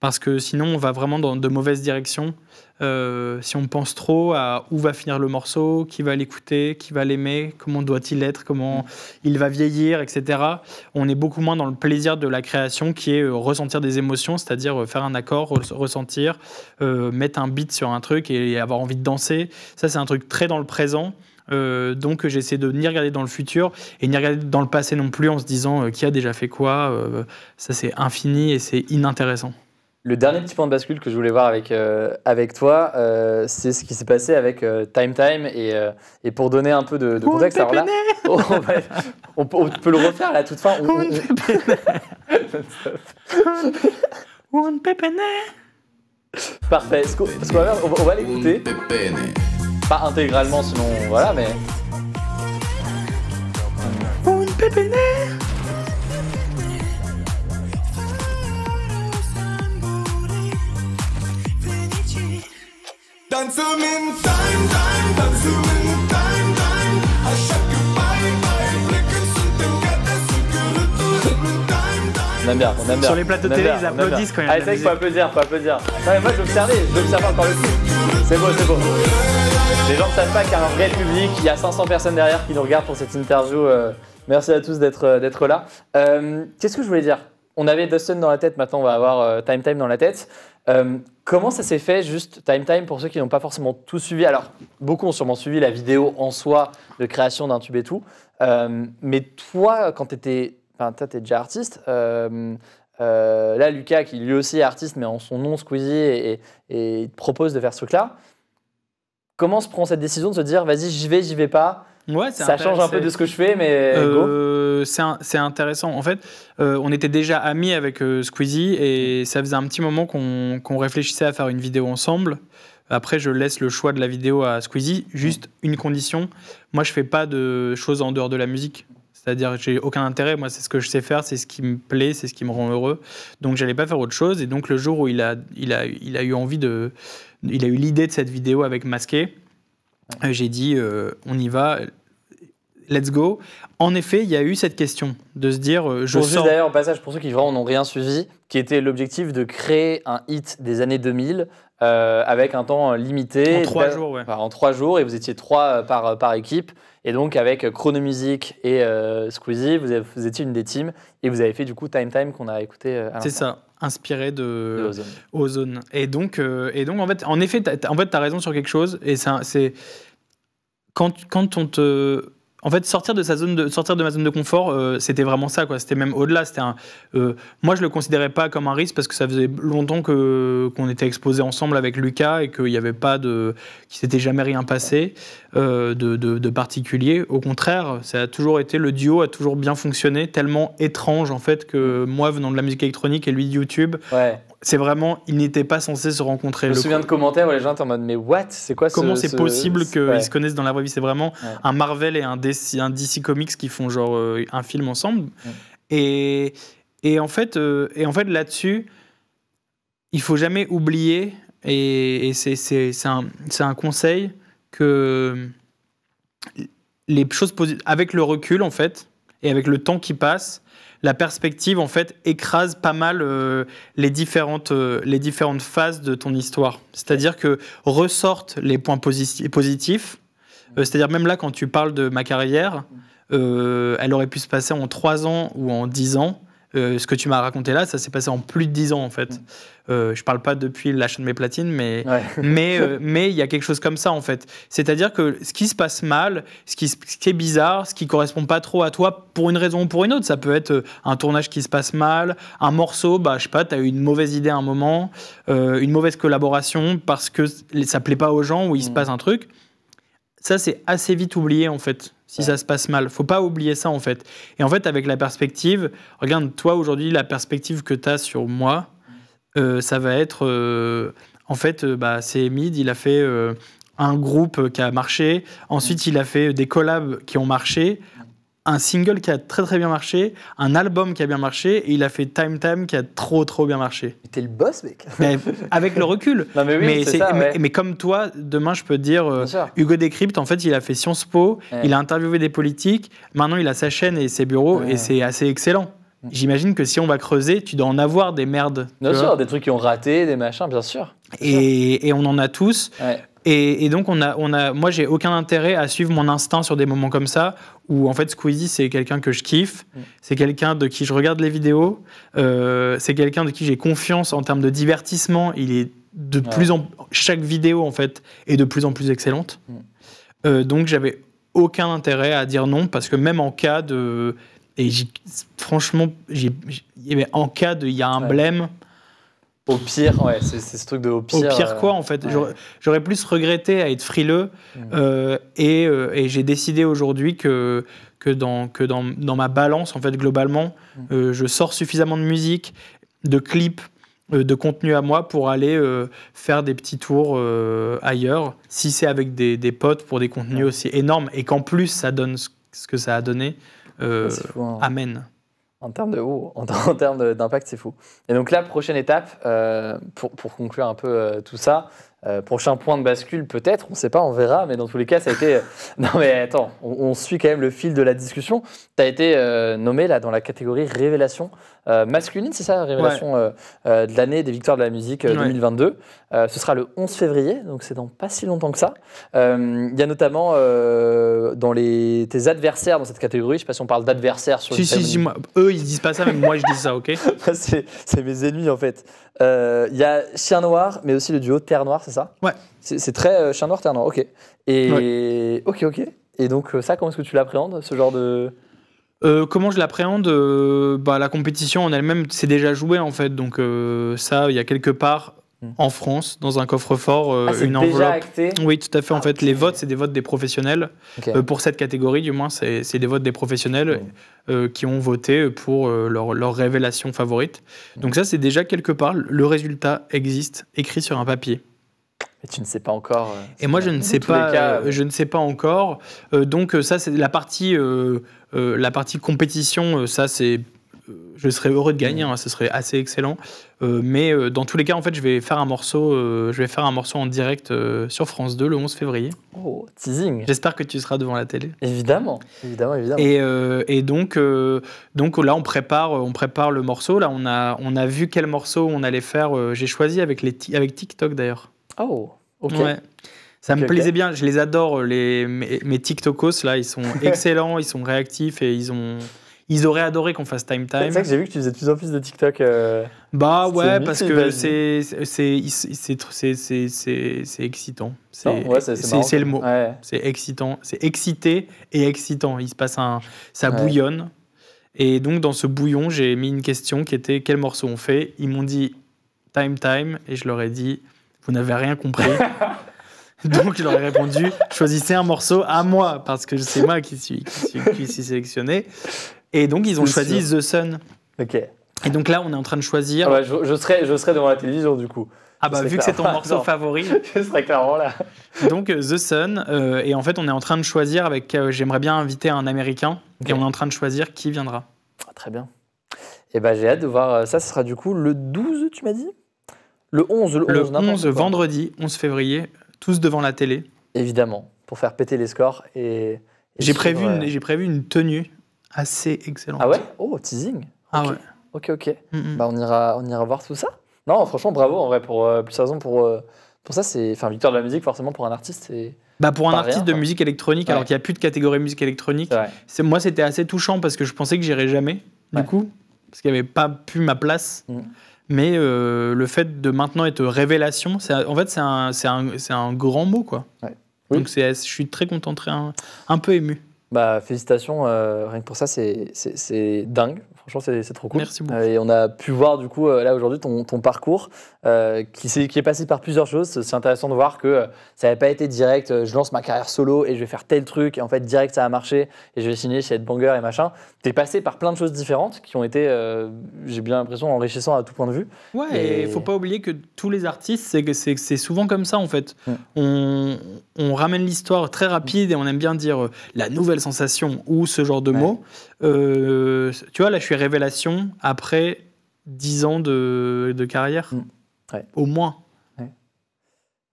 parce que sinon, on va vraiment dans de mauvaises directions. Euh, si on pense trop à où va finir le morceau, qui va l'écouter, qui va l'aimer, comment doit-il être, comment il va vieillir, etc. On est beaucoup moins dans le plaisir de la création qui est euh, ressentir des émotions, c'est-à-dire euh, faire un accord, ressentir, mettre un beat sur un truc et avoir envie de danser. Ça, c'est un truc très dans le présent euh, donc j'essaie de ni regarder dans le futur et ni regarder dans le passé non plus en se disant euh, qui a déjà fait quoi. Euh, ça c'est infini et c'est inintéressant. Le dernier petit point de bascule que je voulais voir avec, avec toi, c'est ce qui s'est passé avec Time Time. Et, et, pour donner un peu de, contexte, alors là, on, peut, le refaire à toute fin. On, on... Parfait. on va, va l'écouter. Pas intégralement, sinon voilà, mais. Oh, une pépinée On aime bien, on aime bien. Sur les plateaux de télé, ils applaudissent quand même. Ah, c'est vrai qu'il faut applaudir, faut applaudir. Non, mais moi, j'observais, j'observais encore le coup. C'est beau, c'est beau. Les gens ne savent pas qu'il y a un vrai public, il y a 500 personnes derrière qui nous regardent pour cette interview. Euh, merci à tous d'être euh, là. Euh, qu'est-ce que je voulais dire On avait Dustin dans la tête, maintenant on va avoir TimeTime Time Time dans la tête. comment ça s'est fait, juste Time Time, pour ceux qui n'ont pas forcément tout suivi Alors, beaucoup ont sûrement suivi la vidéo en soi de création d'un tube et tout. mais toi, quand tu étais. Enfin, toi, tu es déjà artiste. là, Lucas, qui lui aussi est artiste, mais en son nom, Squeezie, et, et, et il te propose de faire ce truc-là. Comment se prend cette décision de se dire, vas-y, j'y vais, j'y vais pas Ouais, ça change un peu de ce que je fais, mais euh, c'est intéressant. En fait, euh, on était déjà amis avec euh, Squeezie et ça faisait un petit moment qu'on réfléchissait à faire une vidéo ensemble. Après, je laisse le choix de la vidéo à Squeezie. Juste une condition moi, je fais pas de choses en dehors de la musique. C'est-à-dire j'ai aucun intérêt, moi c'est ce que je sais faire, c'est ce qui me plaît, c'est ce qui me rend heureux. Donc j'allais pas faire autre chose. Et donc le jour où il a, il a, il a eu envie de, il a eu l'idée de cette vidéo avec Masqué, euh, j'ai dit euh, on y va, let's go. En effet, il y a eu cette question de se dire euh, je, d'ailleurs au passage pour ceux qui vraiment n'ont rien suivi, qui était l'objectif de créer un hit des années 2000 euh, avec un temps limité. En trois jours, ouais. en trois jours et vous étiez trois par, par équipe. Et donc, avec Chrono Music et euh, Squeezie, vous, étiez une des teams et vous avez fait du coup Time Time qu'on a écouté. Euh, c'est ça, inspiré de, Ozone. Et donc, euh, et donc en fait, en effet, tu en fait, raison sur quelque chose. Et c'est quand, quand on te en fait, sortir de sa zone, sortir de ma zone de confort, euh, c'était vraiment ça, quoi. C'était même au-delà. C'était un, euh, moi, je le considérais pas comme un risque parce que ça faisait longtemps qu'on était exposés ensemble avec Lucas et qu'il n'y avait pas de, qui s'était jamais rien passé euh, de, particulier. Au contraire, ça a toujours été le duo a toujours bien fonctionné, tellement étrange en fait que moi venant de la musique électronique et lui de YouTube, c'est vraiment, ils n'étaient pas censés se rencontrer. Je me souviens de commentaires où les gens étaient en mode mais what C'est quoi Comment c'est possible qu'ils se connaissent dans la vraie vie C'est vraiment un Marvel et un DC, un DC Comics qui font genre euh, un film ensemble. Et, et en fait, euh, en fait là-dessus, il faut jamais oublier, et, et c'est un, un, conseil, que les choses avec le recul en fait, et avec le temps qui passe, la perspective en fait écrase pas mal euh, les, différentes, euh, les différentes phases de ton histoire. C'est-à-dire que ressortent les points positifs. Euh, c'est-à-dire même là quand tu parles de ma carrière, elle aurait pu se passer en 3 ans ou en 10 ans. Euh, ce que tu m'as raconté là, ça s'est passé en plus de 10 ans en fait. Je mm. euh, je parle pas depuis l'achat de mes platines, mais mais euh, mais il y a quelque chose comme ça en fait. C'est-à-dire que ce qui se passe mal, ce qui, est bizarre, ce qui correspond pas trop à toi pour une raison ou pour une autre, ça peut être un tournage qui se passe mal, un morceau, je bah, je sais pas, tu as eu une mauvaise idée à un moment, une mauvaise collaboration parce que ça plaît pas aux gens ou il se mm. passe un truc. Ça c'est assez vite oublié en fait si ça se passe mal. Faut pas oublier ça en fait. Et en fait, avec la perspective, regarde, toi aujourd'hui, la perspective que tu as sur moi, euh, ça va être. Euh, en fait, euh, bah, c'est Emid, il a fait un groupe qui a marché. Ensuite, mm. il a fait des collabs qui ont marché un single qui a très très bien marché, un album qui a bien marché, et il a fait Time Time qui a trop trop bien marché. T'es le boss, mec Avec le recul. mais, oui, comme toi, demain je peux dire euh, Hugo Décrypte, en fait, il a fait Sciences Po, il a interviewé des politiques, maintenant il a sa chaîne et ses bureaux, et c'est assez excellent. Mm. J'imagine que si on va creuser, tu dois en avoir des merdes. Bien sûr, des trucs qui ont raté, des machins, bien sûr. et, et, on en a tous. Ouais. Et, donc, on a, moi, j'ai aucun intérêt à suivre mon instinct sur des moments comme ça, où en fait, Squeezie, c'est quelqu'un que je kiffe, mm. c'est quelqu'un de qui je regarde les vidéos, euh, c'est quelqu'un de qui j'ai confiance en termes de divertissement. Il est de plus en chaque vidéo en fait est de plus en plus excellente. Mm. Euh, donc, j'avais aucun intérêt à dire non parce que même en cas de et franchement, eh en cas de il y a un blème blême, au pire, ouais, c'est ce truc de au pire. Au pire euh, quoi, en fait J'aurais plus regretté à être frileux. Mm. Euh, euh, et, j'ai décidé aujourd'hui que, que, dans, dans, ma balance, en fait, globalement, mm. je sors suffisamment de musique, de clips, de contenu à moi pour aller faire des petits tours ailleurs, si c'est avec des, potes pour des contenus aussi énormes. Et qu'en plus, ça donne ce, que ça a donné. Hein. Amen. En termes de haut, oh, en, termes d'impact, c'est fou. Et donc la prochaine étape, euh, pour, pour, conclure un peu euh, tout ça, euh, prochain point de bascule peut-être, on ne sait pas, on verra, mais dans tous les cas, ça a été... non mais attends, on, suit quand même le fil de la discussion. Tu as été nommé là dans la catégorie révélation euh, masculine, c'est ça, révélation euh, euh, de l'année des victoires de la musique 2022. ce sera le 11 février, donc c'est dans pas si longtemps que ça. Il y a notamment dans les, tes adversaires dans cette catégorie, je sais pas si on parle d'adversaires sur si, eux ils disent pas ça, mais moi je dis ça, ok c'est, mes ennemis en fait. Il y a Chien Noir, mais aussi le duo Terre Noire, c'est ça Ouais. C'est, très Chien Noir, Terre Noire, ok. Et. Ok, ok. Et donc ça, comment est-ce que tu l'appréhendes, ce genre de... Euh, comment je l'appréhende euh, bah, La compétition en elle-même, c'est déjà joué en fait. Donc euh, ça, il y a quelque part hmm. en France, dans un coffre-fort, ah, une enveloppe. oui, tout à fait. en ah, fait, les votes, c'est des votes des professionnels. pour cette catégorie, du moins, c'est des votes des professionnels hmm. qui ont voté pour leur, leur, révélation favorite. Donc hmm. ça, c'est déjà quelque part, le résultat existe, écrit sur un papier. Et tu ne sais pas encore. Euh, et moi, je ne sais pas. Euh, euh, je ne sais pas encore. donc ça, c'est la partie, la partie compétition. ça, c'est. Je serais heureux de gagner. Mm. Hein, ce serait assez excellent. mais dans tous les cas, en fait, je vais faire un morceau. je vais faire un morceau en direct sur France 2 le 11 février. Oh, teasing. J'espère que tu seras devant la télé. Évidemment, évidemment, évidemment. Et, et donc, donc là, on prépare, on prépare le morceau. Là, on a, on a vu quel morceau on allait faire. J'ai choisi avec les avec TikTok d'ailleurs. Oh, ok. Ça me plaisait bien, je les adore, les, mes, TikTokos, là, ils sont excellents, ils sont réactifs et ils ont... Ils auraient adoré qu'on fasse Time Time. C'est que j'ai vu que tu faisais de plus en plus de TikTok. Euh, bah ouais, parce que c'est excitant. C'est le mot. C'est excitant. C'est excité et excitant. Il se passe un... Ça bouillonne. Et donc, dans ce bouillon, j'ai mis une question qui était quel morceau on fait Ils m'ont dit Time Time et je leur ai dit vous n'avez rien compris. Donc il aurait répondu, choisissez un morceau à moi, parce que c'est moi qui suis, qui sélectionné. Et donc ils ont choisi The Sun. Ok. Et donc là, on est en train de choisir. Ah bah, je, serai, devant la télévision du coup. Ah bah vu que c'est ton morceau favori. je serai clairement là. Donc euh, The Sun, euh, et en fait on est en train de choisir avec... Euh, j'aimerais bien inviter un Américain, et on est en train de choisir qui viendra. Ah, très bien. Et eh bah, j'ai hâte de voir ça, ce sera du coup le 12, tu m'as dit le 11, le 11, vendredi 11 février, tous devant la télé. Évidemment, pour faire péter les scores. Et, j'ai prévu, euh, prévu une tenue assez excellente. Ah ouais Oh, teasing Ah ouais. Ok, ok. Mm, mm. Bah, on, ira, on ira voir tout ça. Non, franchement, bravo en vrai, pour, euh, pour, euh, pour ça, c'est. Enfin, victoire de la musique, forcément, pour un artiste, c'est. Bah pour un artiste de musique électronique, alors qu'il n'y a plus de catégorie musique électronique, c'est moi c'était assez touchant parce que je pensais que j'irais jamais, du coup, parce qu'il n'y avait pas pu ma place. Mm. Mais euh, le fait de maintenant être révélation, en fait, c'est un, grand mot, quoi. Donc je suis très content, un, peu ému. Bah, félicitations, euh, rien que pour ça, c'est dingue. Franchement, c'est trop cool. Merci beaucoup. Euh, et on a pu voir, du coup, là aujourd'hui, ton, ton, parcours. Euh, qui, est, qui, est, passé par plusieurs choses. C'est intéressant de voir que euh, ça n'avait pas été direct, euh, je lance ma carrière solo et je vais faire tel truc, et en fait, direct, ça a marché, et je vais signer chez Banger et machin. Tu es passé par plein de choses différentes qui ont été, j'ai bien l'impression, enrichissantes à tout point de vue. Ouais, et il faut pas oublier que tous les artistes, c'est souvent comme ça, en fait. On, ramène l'histoire très rapide et on aime bien dire la nouvelle sensation ou ce genre de mots. tu vois, là, je suis révélation après 10 ans de, carrière. Mm. Au moins.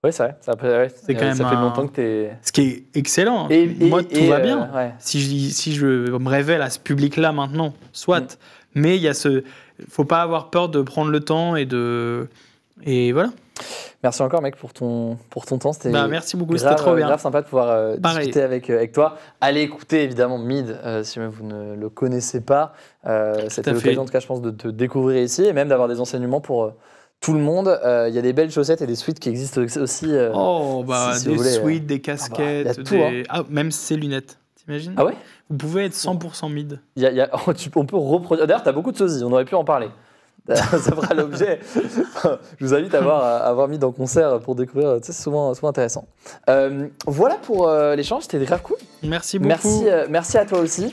Oui, c'est vrai. Ça, euh, ça fait longtemps que tu Ce qui est excellent. Et, Moi, tout va euh, bien. si, je, si je me révèle à ce public-là maintenant, soit. Mm. Mais il y a ce. faut pas avoir peur de prendre le temps et de. Et voilà. Merci encore, mec, pour ton, pour ton temps. C'était bah, merci beaucoup, c'était trop bien. grave sympa de pouvoir euh, discuter avec, avec toi. Allez écouter, évidemment, Mid, si vous ne le connaissez pas. c'était l'occasion, en tout cas, je pense, de te découvrir ici et même d'avoir des enseignements pour tout le monde. Euh, il y a des belles chaussettes et des suites qui existent aussi. Euh, oh, bah, des suites, euh. des ah bah, casquettes, hein. ah, même ses lunettes. T'imagines Ah ouais Vous pouvez être 100% mid. Il y a... Oh, on peut reproduire. D'ailleurs, t'as beaucoup de sosies, on aurait pu en parler. ça fera l'objet. je vous invite à avoir, à avoir mis dans concert pour découvrir. C'est souvent, intéressant. voilà pour l'échange, c'était grave cool. Merci beaucoup. Merci, merci à toi aussi.